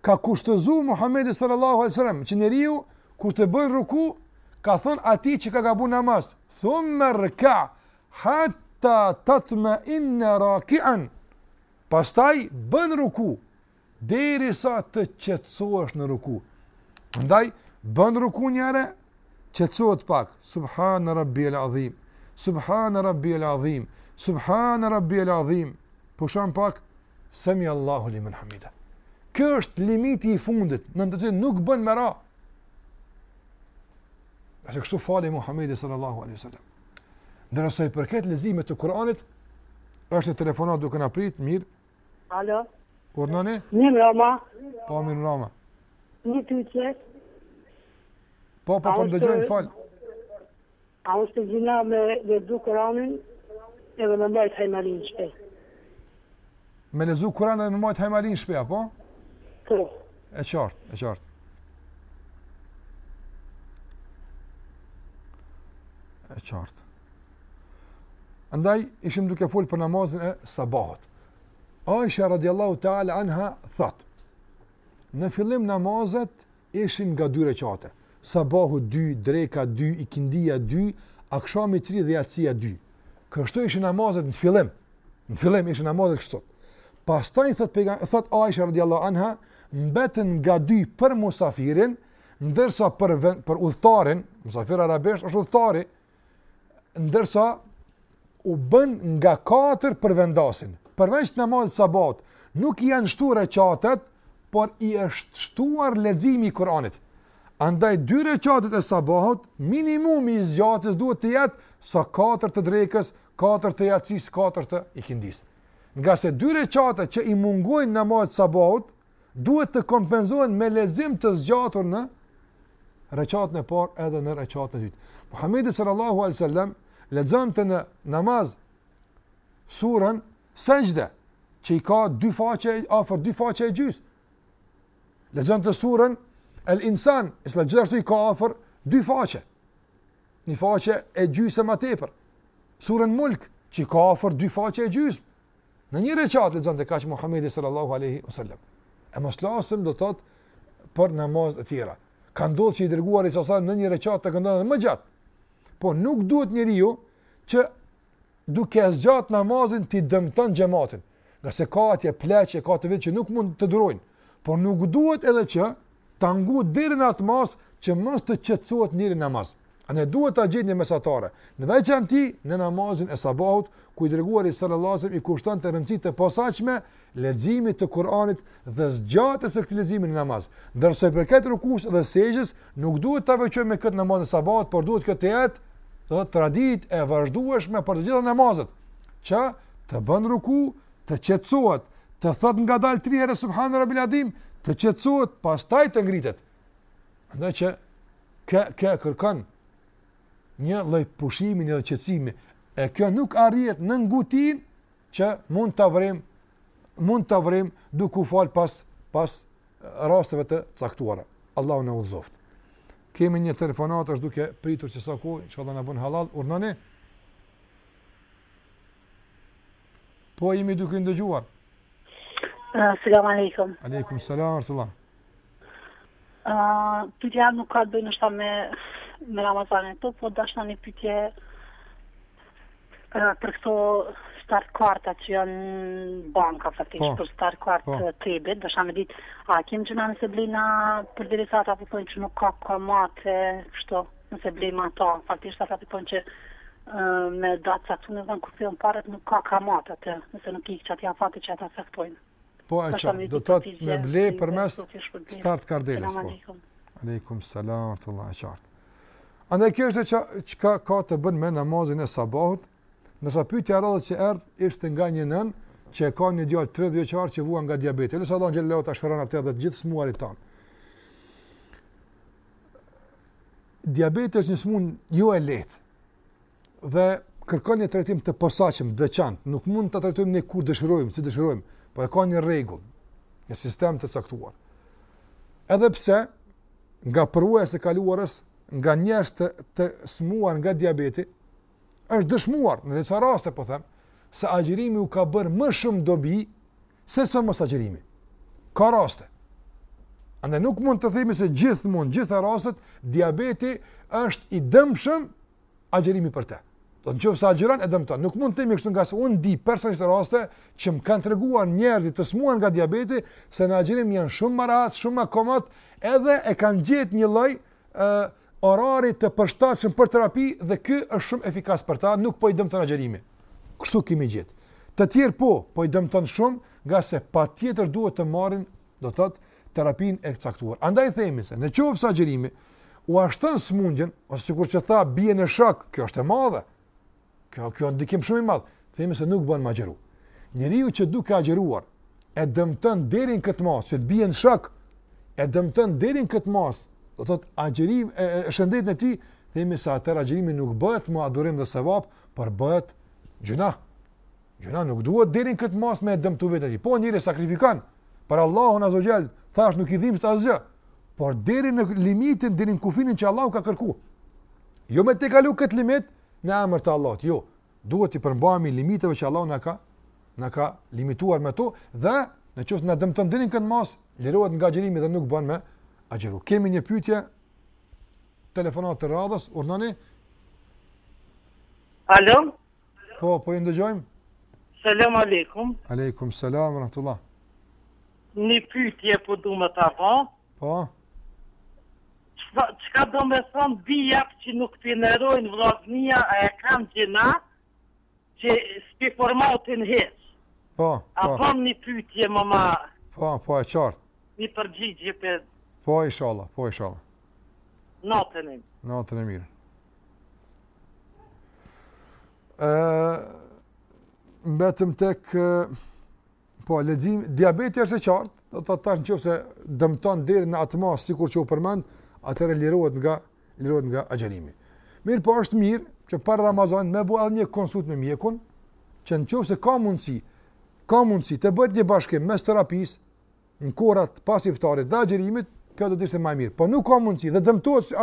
Ka kushtëzu Muhammedi sallallahu al-sallam, që në riu, kur të bën ruku, ka thënë ati që ka gabu namast, thumë me rëka, hatta tatme inë rakian, pastaj bën ruku, derisa të qetsuash në ruku. Ndaj, Bën ruku njëre, që të pak, Subhanarabbi al-adhim, Subhanarabbi al-adhim, Subhanarabbi al-adhim, Po pak, Semja Allahu li Hamida. Kjo është limiti i fundit, Në të qenë nuk bën më ra. Ase kështu fali Muhamedi sallallahu alaihi sallam. Ndërësaj i përket lëzime të Kur'anit, është të telefonat duke në prit, mirë. Alo. Por nëni? Mirë rama. Po mirë rama. Një të uqetë? Po, po, po, dëgjojmë fal. A u shpëgjina me me du Kur'anin edhe me mbajt Hajmalin shpej. Me lezu Kur'anin edhe më mbajt Hajmalin shpej, apo? Po. E qartë, e qartë. E qartë. Andaj ishim duke fol për namazin e sabahut. Aisha radhiyallahu ta'ala anha thot: Në fillim namazet ishin nga dy qate sabahu 2, dreka 2, ikindia 2, akshami 3 dhe jacia 2. Kështu ishin namazet në fillim. Në fillim ishin namazet kështu. Pastaj thot pejgam, thot Aisha radhiyallahu anha, mbetën nga 2 për musafirin, ndërsa për vend, për udhëtarin, musafir arabesh është udhëtari, ndërsa u bën nga 4 për vendasin. Përveç namazit sabat, nuk janë shtuar recitatet, por i është shtuar leximi i Kuranit. Andaj dy rekatet e sabahut minimumi i zgjatjes duhet të jetë sa katër të drekës, katër të jacis, katër të ikindis. Nga se dy rekate që i mungojnë namazit sabahut duhet të kompenzohen me lezim të zgjatur në reqatën e parë edhe në reqatën e dytë. Muhamedi sallallahu alaihi wasallam lexonte në namaz surën Sajdah, që i ka dy faqe afër dy faqe e gjys. Lexonte surën El insan, isla gjithashtu i ka afer, dy faqe. Një faqe e gjysë e ma tepër. Surën mulk, që i ka afer dy faqe e gjysë. Në një reqat, le zonë të kaqë Muhammedi sallallahu aleyhi usallam. E më slasëm do tëtë për namaz e tjera. Ka të që i dirguar i sasar në një reqat të këndonë dhe më gjatë. Po nuk duhet një riu që duke e zgjatë namazin të i dëmëtën gjematin. Nga se ka atje pleqe, ka të vitë që nuk mund të durojnë. Por nuk duhet edhe që ta ngu në atë mas që mos të qetësohet njëri namaz. Ne duhet ta një mesatare. Në veçanti në namazin e sabahut, ku i dërguari sallallahu alajhi i kushton të rëndësit të posaçme leximit të Kuranit dhe zgjatës së këtij leximi në namaz. Ndërsa për këtë rukus dhe sejgjës, nuk duhet ta me këtë namaz në sabahut, por duhet këtë jetë të traditë e vazhdueshme për të gjitha namazet, që të bën ruku, të qetësohet, të thot ngadalë 3 herë subhanallahu rabbil të qetësohet, pastaj të ngritet. Andaj që kë kë kërkon një lloj pushimi, një qetësimi, e kjo nuk arrihet në ngutin që mund ta vrim mund ta vrim duke u fal pas pas rasteve të caktuara. Allahu na uzoft. Kemë një telefonat është duke pritur që sa ku, inshallah na bën halal, urdhani. Po jemi duke ndëgjuar. Salam alaikum. Aleikum salam ti Pytja nuk ka të bëjnë me, me Ramazanin to, po, të, po dashna një pytje uh, për këto start karta që janë banka faktisht po. për start kartë po. tebe, dashna me ditë, a kemë që na nëse blejna për dirisat apo pojnë që nuk ka kamate kështu, nëse blejma ta, faktisht ata të pojnë që me datë sa të në zënë kërë parët nuk ka kamatë nëse nuk i që janë fatë që ata se Po e qa, do të të me ble për mes start kardeles. Salam po. aleikum. Aleikum, salam, të Allah e qartë. Andaj kjo është që ka, ka të bën me namazin e sabahut, nësa pytja rrëdhe që erdhë ishte nga një nën, që e ka një djallë 30 qarë që vua nga diabete. Lësë Allah në gjellë leo të ashëran atë edhe të gjithë smuarit tanë. Diabete është një smun jo e letë, dhe kërkon një tretim të posaqëm, dhe qanë, nuk mund të tretim një kur dëshirojmë, si dëshirojmë, po e ka një rregull, një sistem të caktuar. Edhe pse nga prua e kaluarës, nga njerëz të, të smuar nga diabeti, është dëshmuar në disa raste po them, se agjërimi u ka bërë më shumë dobi se sa mos agjërimi. Ka raste. Andaj nuk mund të themi se gjithmonë, gjithë rastet, diabeti është i dëmshëm agjërimi për të. Do të qoftë sa e dëmton. Nuk mund të themi kështu nga se un di personisht raste që më kanë treguar njerëzit të smuan nga diabeti se në xhirim janë shumë marat, shumë akomat, edhe e kanë gjetë një lloj ë orari të përshtatshëm për terapi dhe ky është shumë efikas për ta, nuk po i dëmton xhirimin. Kështu kimi gjetë. Të tjerë po, po i dëmton shumë, nga se patjetër duhet të marrin, do të thotë, terapinë e caktuar. Andaj themi se në qoftë sa u ashton smundjen, ose sikur që tha bie në shok, kjo është e madhe. Kjo kjo ndikim shumë i madh. Themi se nuk bën magjëru. Njeriu që duke agjëruar e dëmton deri në këtë mos, që të bie në shok, e dëmton deri në këtë mos. Do thotë agjërim e, e shëndetin e tij, themi se atë agjërimi nuk bëhet me adhurim dhe sevap, por bëhet gjuna. Gjuna nuk duhet deri në këtë mos me dëmtu vetë atij. Po njëri sakrifikon për Allahun azhajal, thash nuk i dhimbës asgjë. Por deri në limitin, deri në kufinin që Allahu ka kërkuar. Jo me të kalu këtë limit, në emër të Allahut. Jo, duhet të përmbahemi limitet që Allahu na ka, na ka limituar me to dhe në na dëmton dinin këtë mos, lirohet nga xhirimi dhe nuk bën më agjëru. Kemë një pyetje telefonat të radhës, urnoni. Alo? Po, po i ndëgjojmë. Selam aleikum. Aleikum selam, rrëtullah. Një pytje po du me të Po qka do me thonë bijat që nuk të nërojnë vlasnia e kam gjena që s'pi formatin hes. Po, po. A po. thonë një pytje, mama. Po, po e qartë. Një përgjigje për... Po e shala, po e shala. Natën e mirë. Natën e mirë. Mbetëm tek... Po, lezim, diabeti është e qartë, do të tash në që se dëmton dherë në atëma, si kur që u përmendë, atëherë lirohet nga lirohet nga agjërimi. Mirë, po është mirë që para Ramazanit më bëu një konsultë me mjekun, që nëse ka mundësi, ka mundësi të bëhet një bashkim mes terapisë në kurat pas iftarit dhe agjërimit, kjo do të ishte më mirë. Po nuk ka mundësi dhe dëmtohet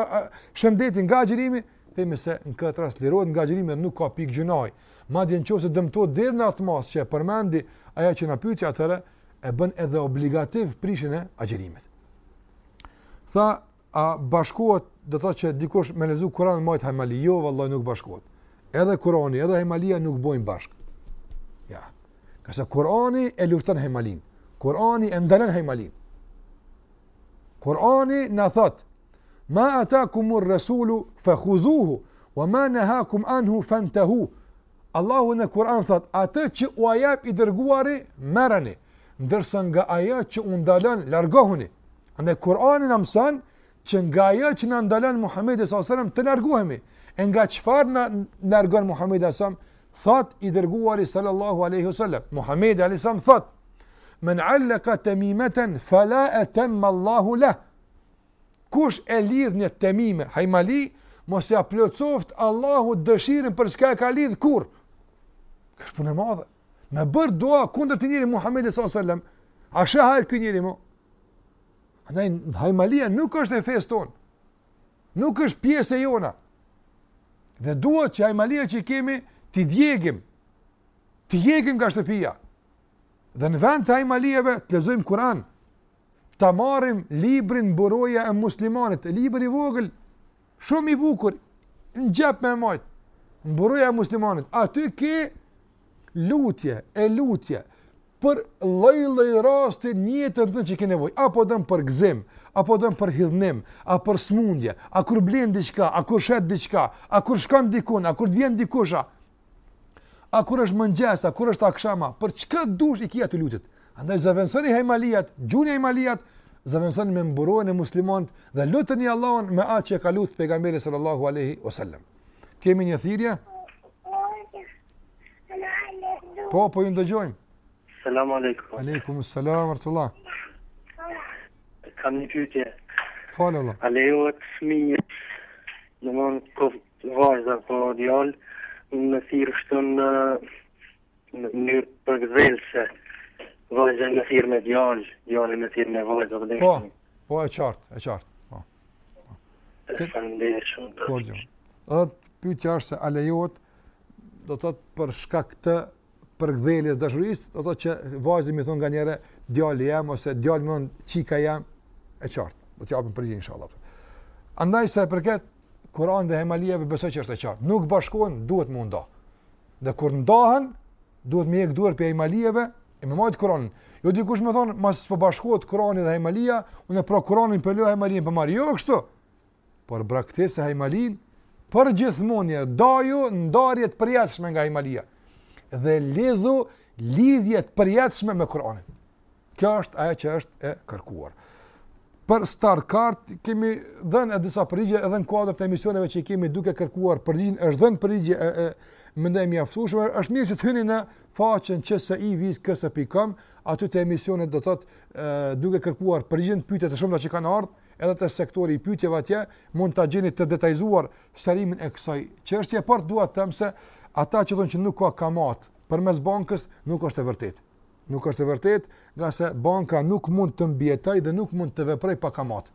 shëndeti nga agjërimi, themi se në këtë rast lirohet nga agjërimi dhe nuk ka pikë gjunoj. Madje nëse dëmtohet deri në atë që përmendi ajo që na pyeti atëre e bën edhe obligativ prishjen e agjërimit. Tha a bashkohet do të thotë që dikush me lezu Kur'an më të hajmali jo vallai nuk bashkohet edhe Kur'ani edhe hajmalia nuk bojnë bashk ja ka sa Kur'ani e lufton hajmalin Kur'ani e ndalen hajmalin Kur'ani na thot ma atakumur rasul fa khudhuhu wama nahakum anhu fantehu Allahu në Kur'an thot atë që u jap i dërguari merrani ndërsa nga ajo që u ndalon largohuni Andaj Kur'ani na mëson që nga ajo që na ndalon Muhamedi sallallahu alajhi wasallam të largohemi. E nga çfarë na largon Muhamedi sallallahu alajhi wasallam? Thot i dërguari sallallahu alajhi wasallam, Muhamedi alajhi wasallam thot: "Men allaka tamimatan fala atamma Allahu la." Kush e lidh një temime, Hajmali, mos ia plotsoft Allahu dëshirën për çka e ka lidh kur? Kështu punë e madhe. Me bër dua kundër të njëri Muhamedi sallallahu alajhi wasallam. A shahar kënjëri mo, Andaj Hajmalia nuk është e fesë Nuk është pjesë e jona. Dhe duhet që Hajmalia që kemi ti djegim. Ti djegim nga shtëpia. Dhe në vend të Hajmalieve të Kur'an, ta marrim librin Buroja e Muslimanit, libri i vogël, shumë i bukur, në me majtë, majt. Buroja e Muslimanit. Aty ke lutje, e lutje, për lloj-lloj raste njëtën tën që ke nevojë, apo dëm për gëzim, apo dëm për hidhnim, apo për smundje, a kur blen diçka, a kur shet diçka, a kur shkon dikun, a kur vjen dikusha, A kur është mëngjes, a kur është akşama, për çka dush i kia të lutet. Andaj zaventsoni hemaliat, gjunja e hemaliat, zaventsoni me mburojen e muslimanit dhe luteni Allahun me atë që ka lutë pejgamberi sallallahu alaihi wasallam. Kemi një thirrje? Po, po, po ju ndëgjojmë. Salam aleikum. Aleikum salam, artu la. Kam një pytje. Falem Aleu Ale ju të sminjët në po djallë, në thirë shtënë në një përgjëzellë se në thirë me djallë, djallë në thirë me vajzë. Po, po e qartë, e qartë. Po. Po. dhe e shkërën Po, shkërën dhe shkërën dhe shkërën dhe shkërën dhe shkërën të shkërën për gdhëlljes dashurisë, do të që vajzën më thon nga njëre, djalë jam ose djalë më çika jam e qartë. Do t'i japim përgjigje inshallah. Andaj se përket Kurani dhe Himalijeve besoj që është e qartë. Nuk bashkohen, duhet më ndo. Dhe kur ndohen, duhet më jek duar për Himalijeve e me majtë Kur'anin. Jo dikush më thon, mas po bashkohet Kur'ani dhe Himalija, unë pro Kur'anin për po lë Himalijën për po marr. Jo kështu. Por braktese Himalijin për gjithmonë dajë ndarje të përjashtme nga Himalija dhe lidhu lidhjet përjetshme me Kur'anin. Kjo është ajo që është e kërkuar. Për Star Card kemi dhënë disa përgjigje edhe në kuadër të emisioneve që i kemi duke kërkuar përgjigjen, është dhënë përgjigje e, e më ndaj është mirë që të hyni në faqen csivis.com, aty te emisionet do të thotë duke kërkuar përgjigjen pyetjeve të shumta që kanë ardhur edhe të sektori i pyetjeve atje mund ta gjeni të detajzuar shërimin e kësaj çështje por dua të them se ata që thonë që nuk ka kamat përmes bankës, nuk është e vërtetë. Nuk është e vërtetë, nga se banka nuk mund të mbietoj dhe nuk mund të veprej pa kamat.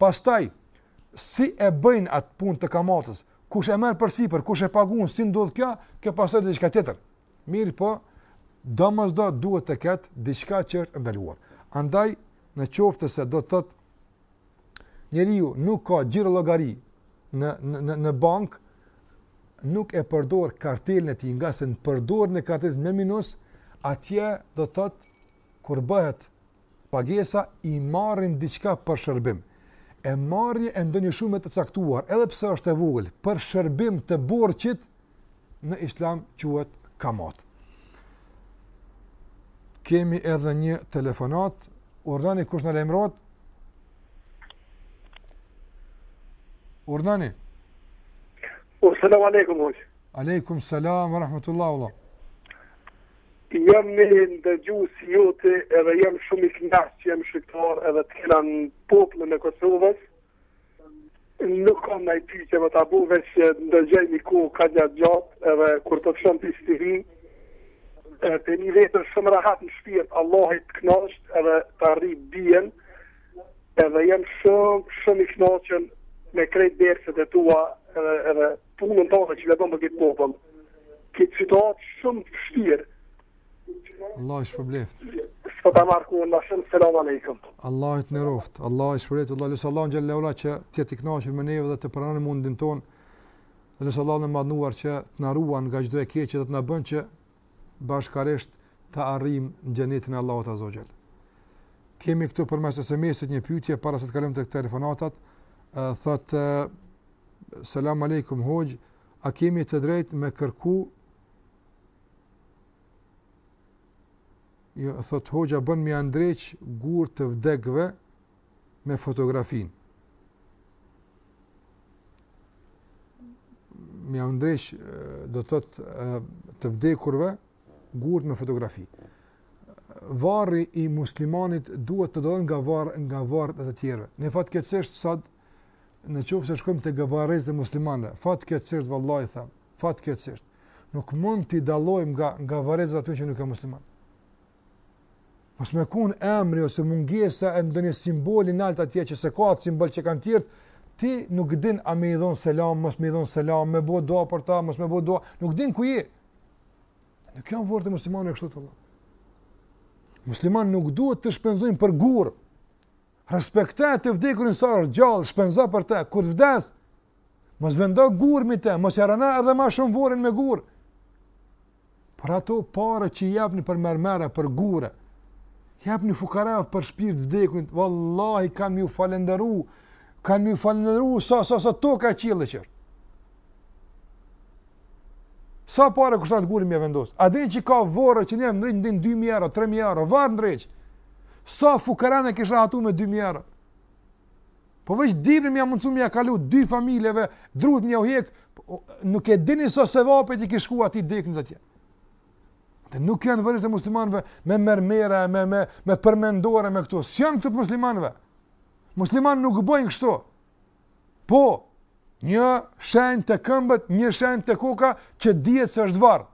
Pastaj si e bëjnë atë punë të kamatës? Kush e merr përsipër, kush e paguon, si ndodh kjo? Kjo pasojë diçka tjetër. Mirë po, domosdo duhet të ketë diçka që është ndaluar. Andaj në qoftë se do të thotë njeriu nuk ka gjiro llogari në në në bank, nuk e përdor kartelën e tij nga se në përdor në kartelë me minus, atje do të thotë kur bëhet pagesa i marrin diçka për shërbim. E marrje e ndonjë shumë të caktuar, edhe pse është e vogël, për shërbim të borxhit në Islam quhet kamat. Kemi edhe një telefonat, urdhani kush na lajmërohet? Urdhani. O, po, selam aleikum, hoq. Aleikum, selam, wa Allah. Jam me ndërgju si jote edhe jam shumë i knaqë që jam shriktar edhe të kena në poplë në Kosovës. Nuk kam në i ty që më të abu veç që ndërgjaj një ku ka një gjatë edhe kur të të shumë të istihri. Të një vetër shumë rahat në shpirt, Allahit të knaqët edhe të arri bjen. Edhe jam shumë, shumë i knaqën me krejt berësët e tua edhe, edhe punën tonë që lëgon për këtë popëm, Këtë situatë shumë të shtirë. Allah ishë përbleft. Së përta marku, në shumë, selam aleikum. Allah ishë në roft, Allah ishë përbleft, Allah lësë Allah në gjellë leura që tjetë i knashin me neve dhe të përanë mundin tonë, dhe lësë Allah në madnuar që të naruan nga gjdo e keqe dhe të në bënd që bashkaresht të arrim në gjenetin e Allah të azogjel. Kemi këtu për mes SMS-et një pytje para se të kalim të këtë telefonatat, thëtë selam aleikum hoxh, a kemi të drejtë me kërku? Jo, thot hoxha bën mi andreq gur të vdekve me fotografin. Mi andreq do të të, të vdekurve gur me fotografi. Varri i muslimanit duhet të dohen nga varr nga varr të tjerë. Në fakt keqësisht sot në qofë se shkojmë të gëvarez dhe muslimane, fatë këtë sirtë, vëllaj, thamë, fatë këtë sirtë, nuk mund të i dalojmë nga gëvarez dhe aty që nuk e musliman. Mos me kun emri ose mungesa e ndë një simbolin alt atje që se ka atë simbol që kanë tjertë, ti nuk din a me i dhonë selam, mos me i dhonë selam, me bo doa për ta, mos me bo doa, nuk din ku je. Nuk janë vërë të musliman e kështu të allah. Musliman nuk duhet të shpenzojnë për gurë, Respektaj të vdekurin sa është gjallë, shpenza për te, kur të vdes, mos vendoh gurë mi te, mos jarana edhe ma shumë vorin me gurë. Për ato pare që jepni për mermere, për gurë, jepni fukareve për shpirë të vdekurin, vallahi, kam ju falenderu, kam ju falenderu, sa, sa, sa, to ka qilë qërë. Sa pare kështë atë gurë mi e vendosë? A din që ka vorë që njëmë nërëjnë në din 2.000 euro, 3.000 euro, vartë nërëjqë, sa fukarane kisha hatu me dy mjerë. Po veç dibri mi a mundësu mi a kalu dy familjeve, drut një ohjek, po, nuk e dini sa se vapet i kishku ati deknë të tje. Dhe nuk janë vërës e muslimanve me mermere, me, me, me përmendore, me këto. Së janë këtët muslimanve. Musliman nuk bojnë kështo. Po, një shenjë të këmbët, një shenjë të koka, që djetë së është varë.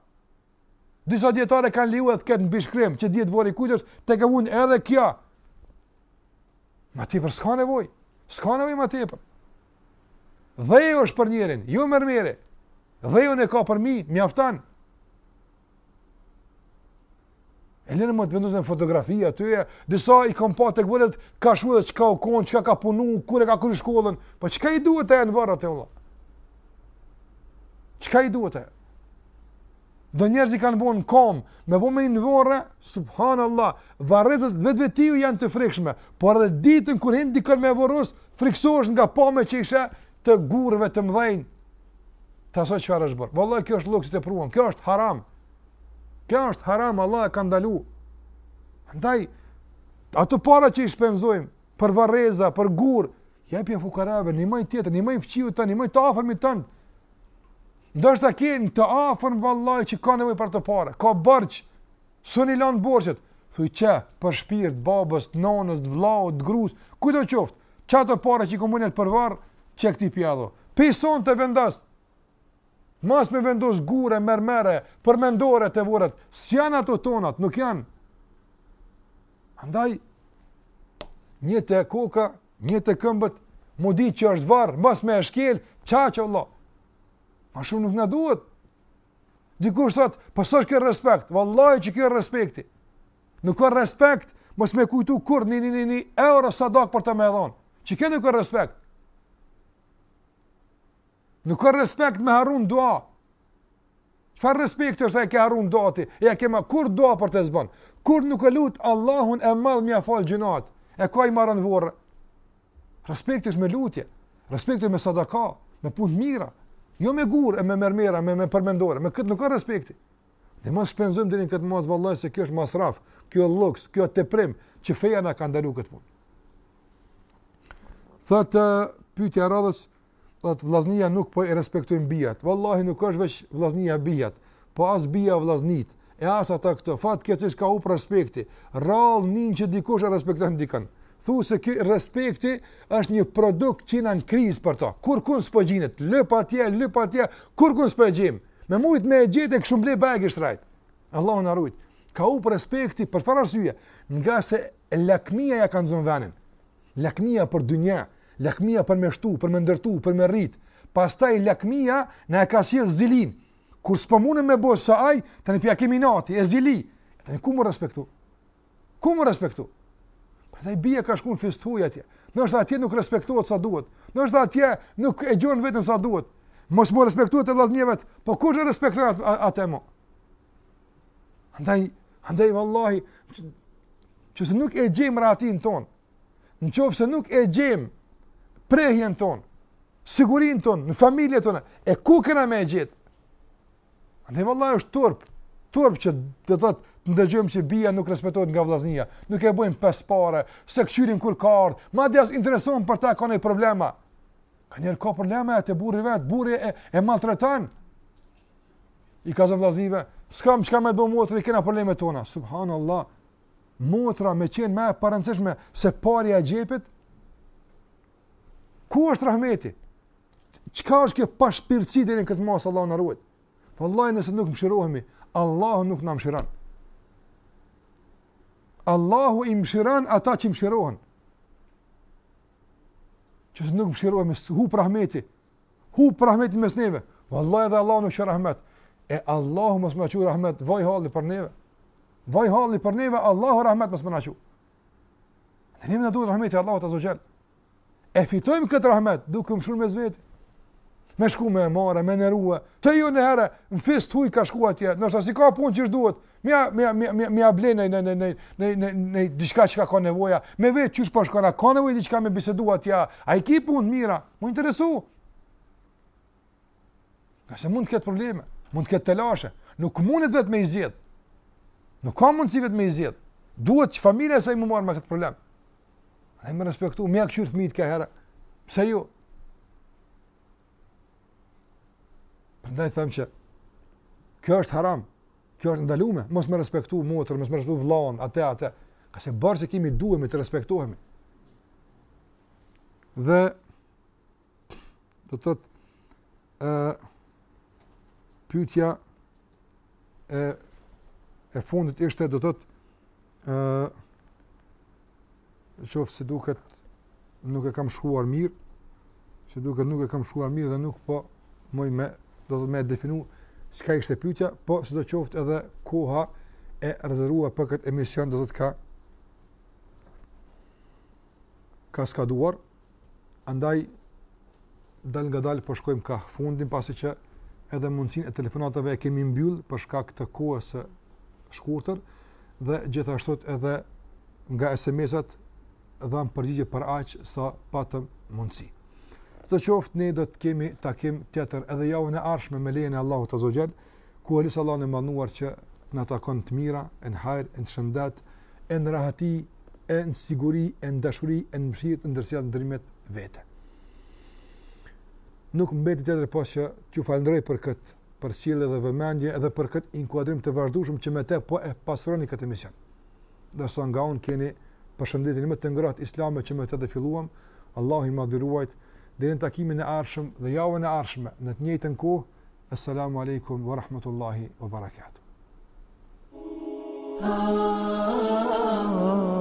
Disa dietare kanë liu edhe të ketë në që dietë vori kujtës, të ka edhe kja. Ma tjepër s'ka nevoj, s'ka nevoj ma tjepër. Dhejo është për njerin, ju jo mërmire, dhejo në ka për mi, mjaftan. E lene më të vendus në fotografia të e, disa i kom pa të këvëllet, ka shu dhe ka u konë, që ka punu, kure ka kërë shkollën, pa po ka i duhet e në varë atë e ola? ka i duhet e? Do njerëz i kanë bën kom, me vëmë në vore, subhanallahu, Varrezët vetvetiu janë të frikshme, por edhe ditën kur hin dikon me vorrus, friksohesh nga pamë po që isha të gurrëve të mdhënë. Ta sot çfarë është bër? Vallahi kjo është luksit e pruan, kjo është haram. Kjo është haram, Allah e ka ndalu. Andaj ato para që i shpenzojm për varreza, për gurr, japim fukarave, ni tjetër, ni më tani, më të afërmit tani. Ndështë të kje në të afërn vallaj që ka nevoj për të pare, ka bërqë, së një lanë bërqët, thë që, për shpirt, babës, nonës, vlau, gruas, kujto të qoftë, që të pare që i komunit përvarë, që këti pjado, pison të vendasë, mas me vendos gure, mermere, përmendore të vorët, së janë ato tonat, nuk janë. Andaj, një të koka, një të këmbët, mu di që është varë, mas me e shkelë, qa që Ma shumë nuk nga duhet. Dikur thot, "Po pasë është kërë respekt. Vallahi që kërë respekti. Nuk kërë respekt, mos me kujtu kur një një një një eurë sa për të me dhon. Që kërë nuk kërë respekt. Nuk kërë respekt me harun dua. Qëfar respekt është e ke harun dua ti? E kema kur dua për të zbonë? Kur nuk e lutë, Allahun e madhë mja falë gjinat. E ka i marën vore. Respekt është me lutje. Respekt është me sadaka, me punë mira, Jo me gurë e me mermera, me, me përmendore, me këtë nuk ka respekti. Dhe ma shpenzojmë dirin këtë mazë vallaj se kjo është masraf, kjo luks, kjo të prim, që feja nga ka ndalu këtë punë. Thëtë pytja radhës, thëtë vlaznia nuk po e respektojmë bijat. Vallaj nuk është veç vlaznia bijat, po as bija vlaznit, e as ata këtë, fatë këtë që ka upë respekti, rallë njën që dikush e respektojnë dikanë thu se ky respekti është një produkt që na ngriz për to. Kur kush po gjinet, lë pa atje, lë pa atje, kur kush po gjim. Me shumë me gjete kë shumë bleba e gishtrajt. Allahu na ruaj. Ka u për respekti për fara syje, nga se lakmia ja kanë zonë vënën. Lakmia për dynjë, lakmia për më shtu, për më ndërtu, për më rrit. Pastaj lakmia na e ka sjell zilin. Kur s'po munem me bosh sa aj, tani pja kemi nati, e zili. Tani ku mo respektu? Ku mo respektu? Dhe i bie ka shku në atje. Në atje nuk respektuat sa duhet. Në atje nuk e gjonë vetën sa duhet. Mos mu respektuat e las po kush e respektuat atë e mo? Andaj, andaj, vallahi, që, se nuk e gjem ratin ton, në se nuk e gjem prehjen ton, sigurin ton, në familje ton, e ku këna me e gjet? Andaj, vallahi, është turp, turp që do të thotë të ndëgjojmë se bija nuk respektohet nga vllaznia. Nuk e bëjmë pesë parë, se kthyrin kur ka ardh. Madje as intereson për ta kanë probleme. problema. Ka probleme atë burri vet, burri e, e maltrajton. I ka zon vllaznive, s'kam çka më të bëj motra, kena probleme tona. Subhanallahu. Motra më qen më e parancëshme se parja e xhepit. Ku është rahmeti? Çka është kjo pashpirtësi deri në këtë mos Allahu na ruaj. Po vallai nëse nuk mëshirohemi, Allahu nuk na mëshiron. Allahu i mshiran ata që mshirohen. Që se nuk mshirohen, hu për rahmeti, hu për rahmeti mes neve, vëllaj dhe Allah nuk që rahmet, e Allahu mësë më naqu rahmet, vaj halli për neve, vaj halli për neve, Allahu rahmet mësë më naqu. Dhe neve në duhet rahmeti Allahu të zogjel. E fitojmë këtë rahmet, duke mshur me zveti me shku me marë, me nërua, të ju në herë, në fisë të huj ka shku atje, nështë asë i ka punë që shduhet, mi a, mi a, mi mi a blenë në, në, në, në, në, në, që ka ka nevoja, me vetë që shpa po shkona, ka nevoj diçka me bisedu atje, a i ki punë të mira, mu interesu, nga mund të ketë probleme, mund të ketë të lashe, nuk mundet vetë me i zjetë, nuk ka mundë si vetë me i zjetë, duhet që familja sa i mu marë me këtë problem, a i me respektu, mi a këqyrë të mitë ka herë, se ju, jo? Ndaj them që kjo është haram, kjo është ndalume, mos më respektu motër, mos më respektu vlaun, atë atë, ka se bërë se kemi duhemi të respektohemi. Dhe do të thotë ë pyetja e e fundit ishte do të thotë ë shoh se duket nuk e kam shkuar mirë, se duket nuk e kam shkuar mirë dhe nuk po më me do të më definu çka ishte pyetja, po sidoqoftë edhe koha e rezervuar për këtë emision do të ka ka skaduar. Andaj dal nga dal po shkojmë ka fundin pasi që edhe mundsinë e telefonatave e kemi mbyll për shkak të kohës së shkurtër dhe gjithashtu edhe nga SMS-at dhan përgjigje për aq sa patëm mundsi. Së të qoftë, ne do të kemi takim tjetër edhe javën e arshme me lejën e Allahut Azogjel, ku e lisë Allah në manuar që në takon të mira, në hajrë, në shëndet, në rahati, në siguri, në dashuri, në mëshirë, në ndërsia të ndërimet vete. Nuk të tjetër po që t'ju falendroj për këtë për cilë dhe vëmendje edhe për këtë inkuadrim të vazhdushum që me te po e pasroni këtë emision. Dërso nga unë keni përshëndetin më të ngrat islame që me te dhe filluam, Allah i madhiruajt, deri në takimin e ardhshëm dhe javën e arshme, në të njëjtën kohë. Assalamu alaikum wa rahmatullahi wa barakatuh. Ah, ah, ah.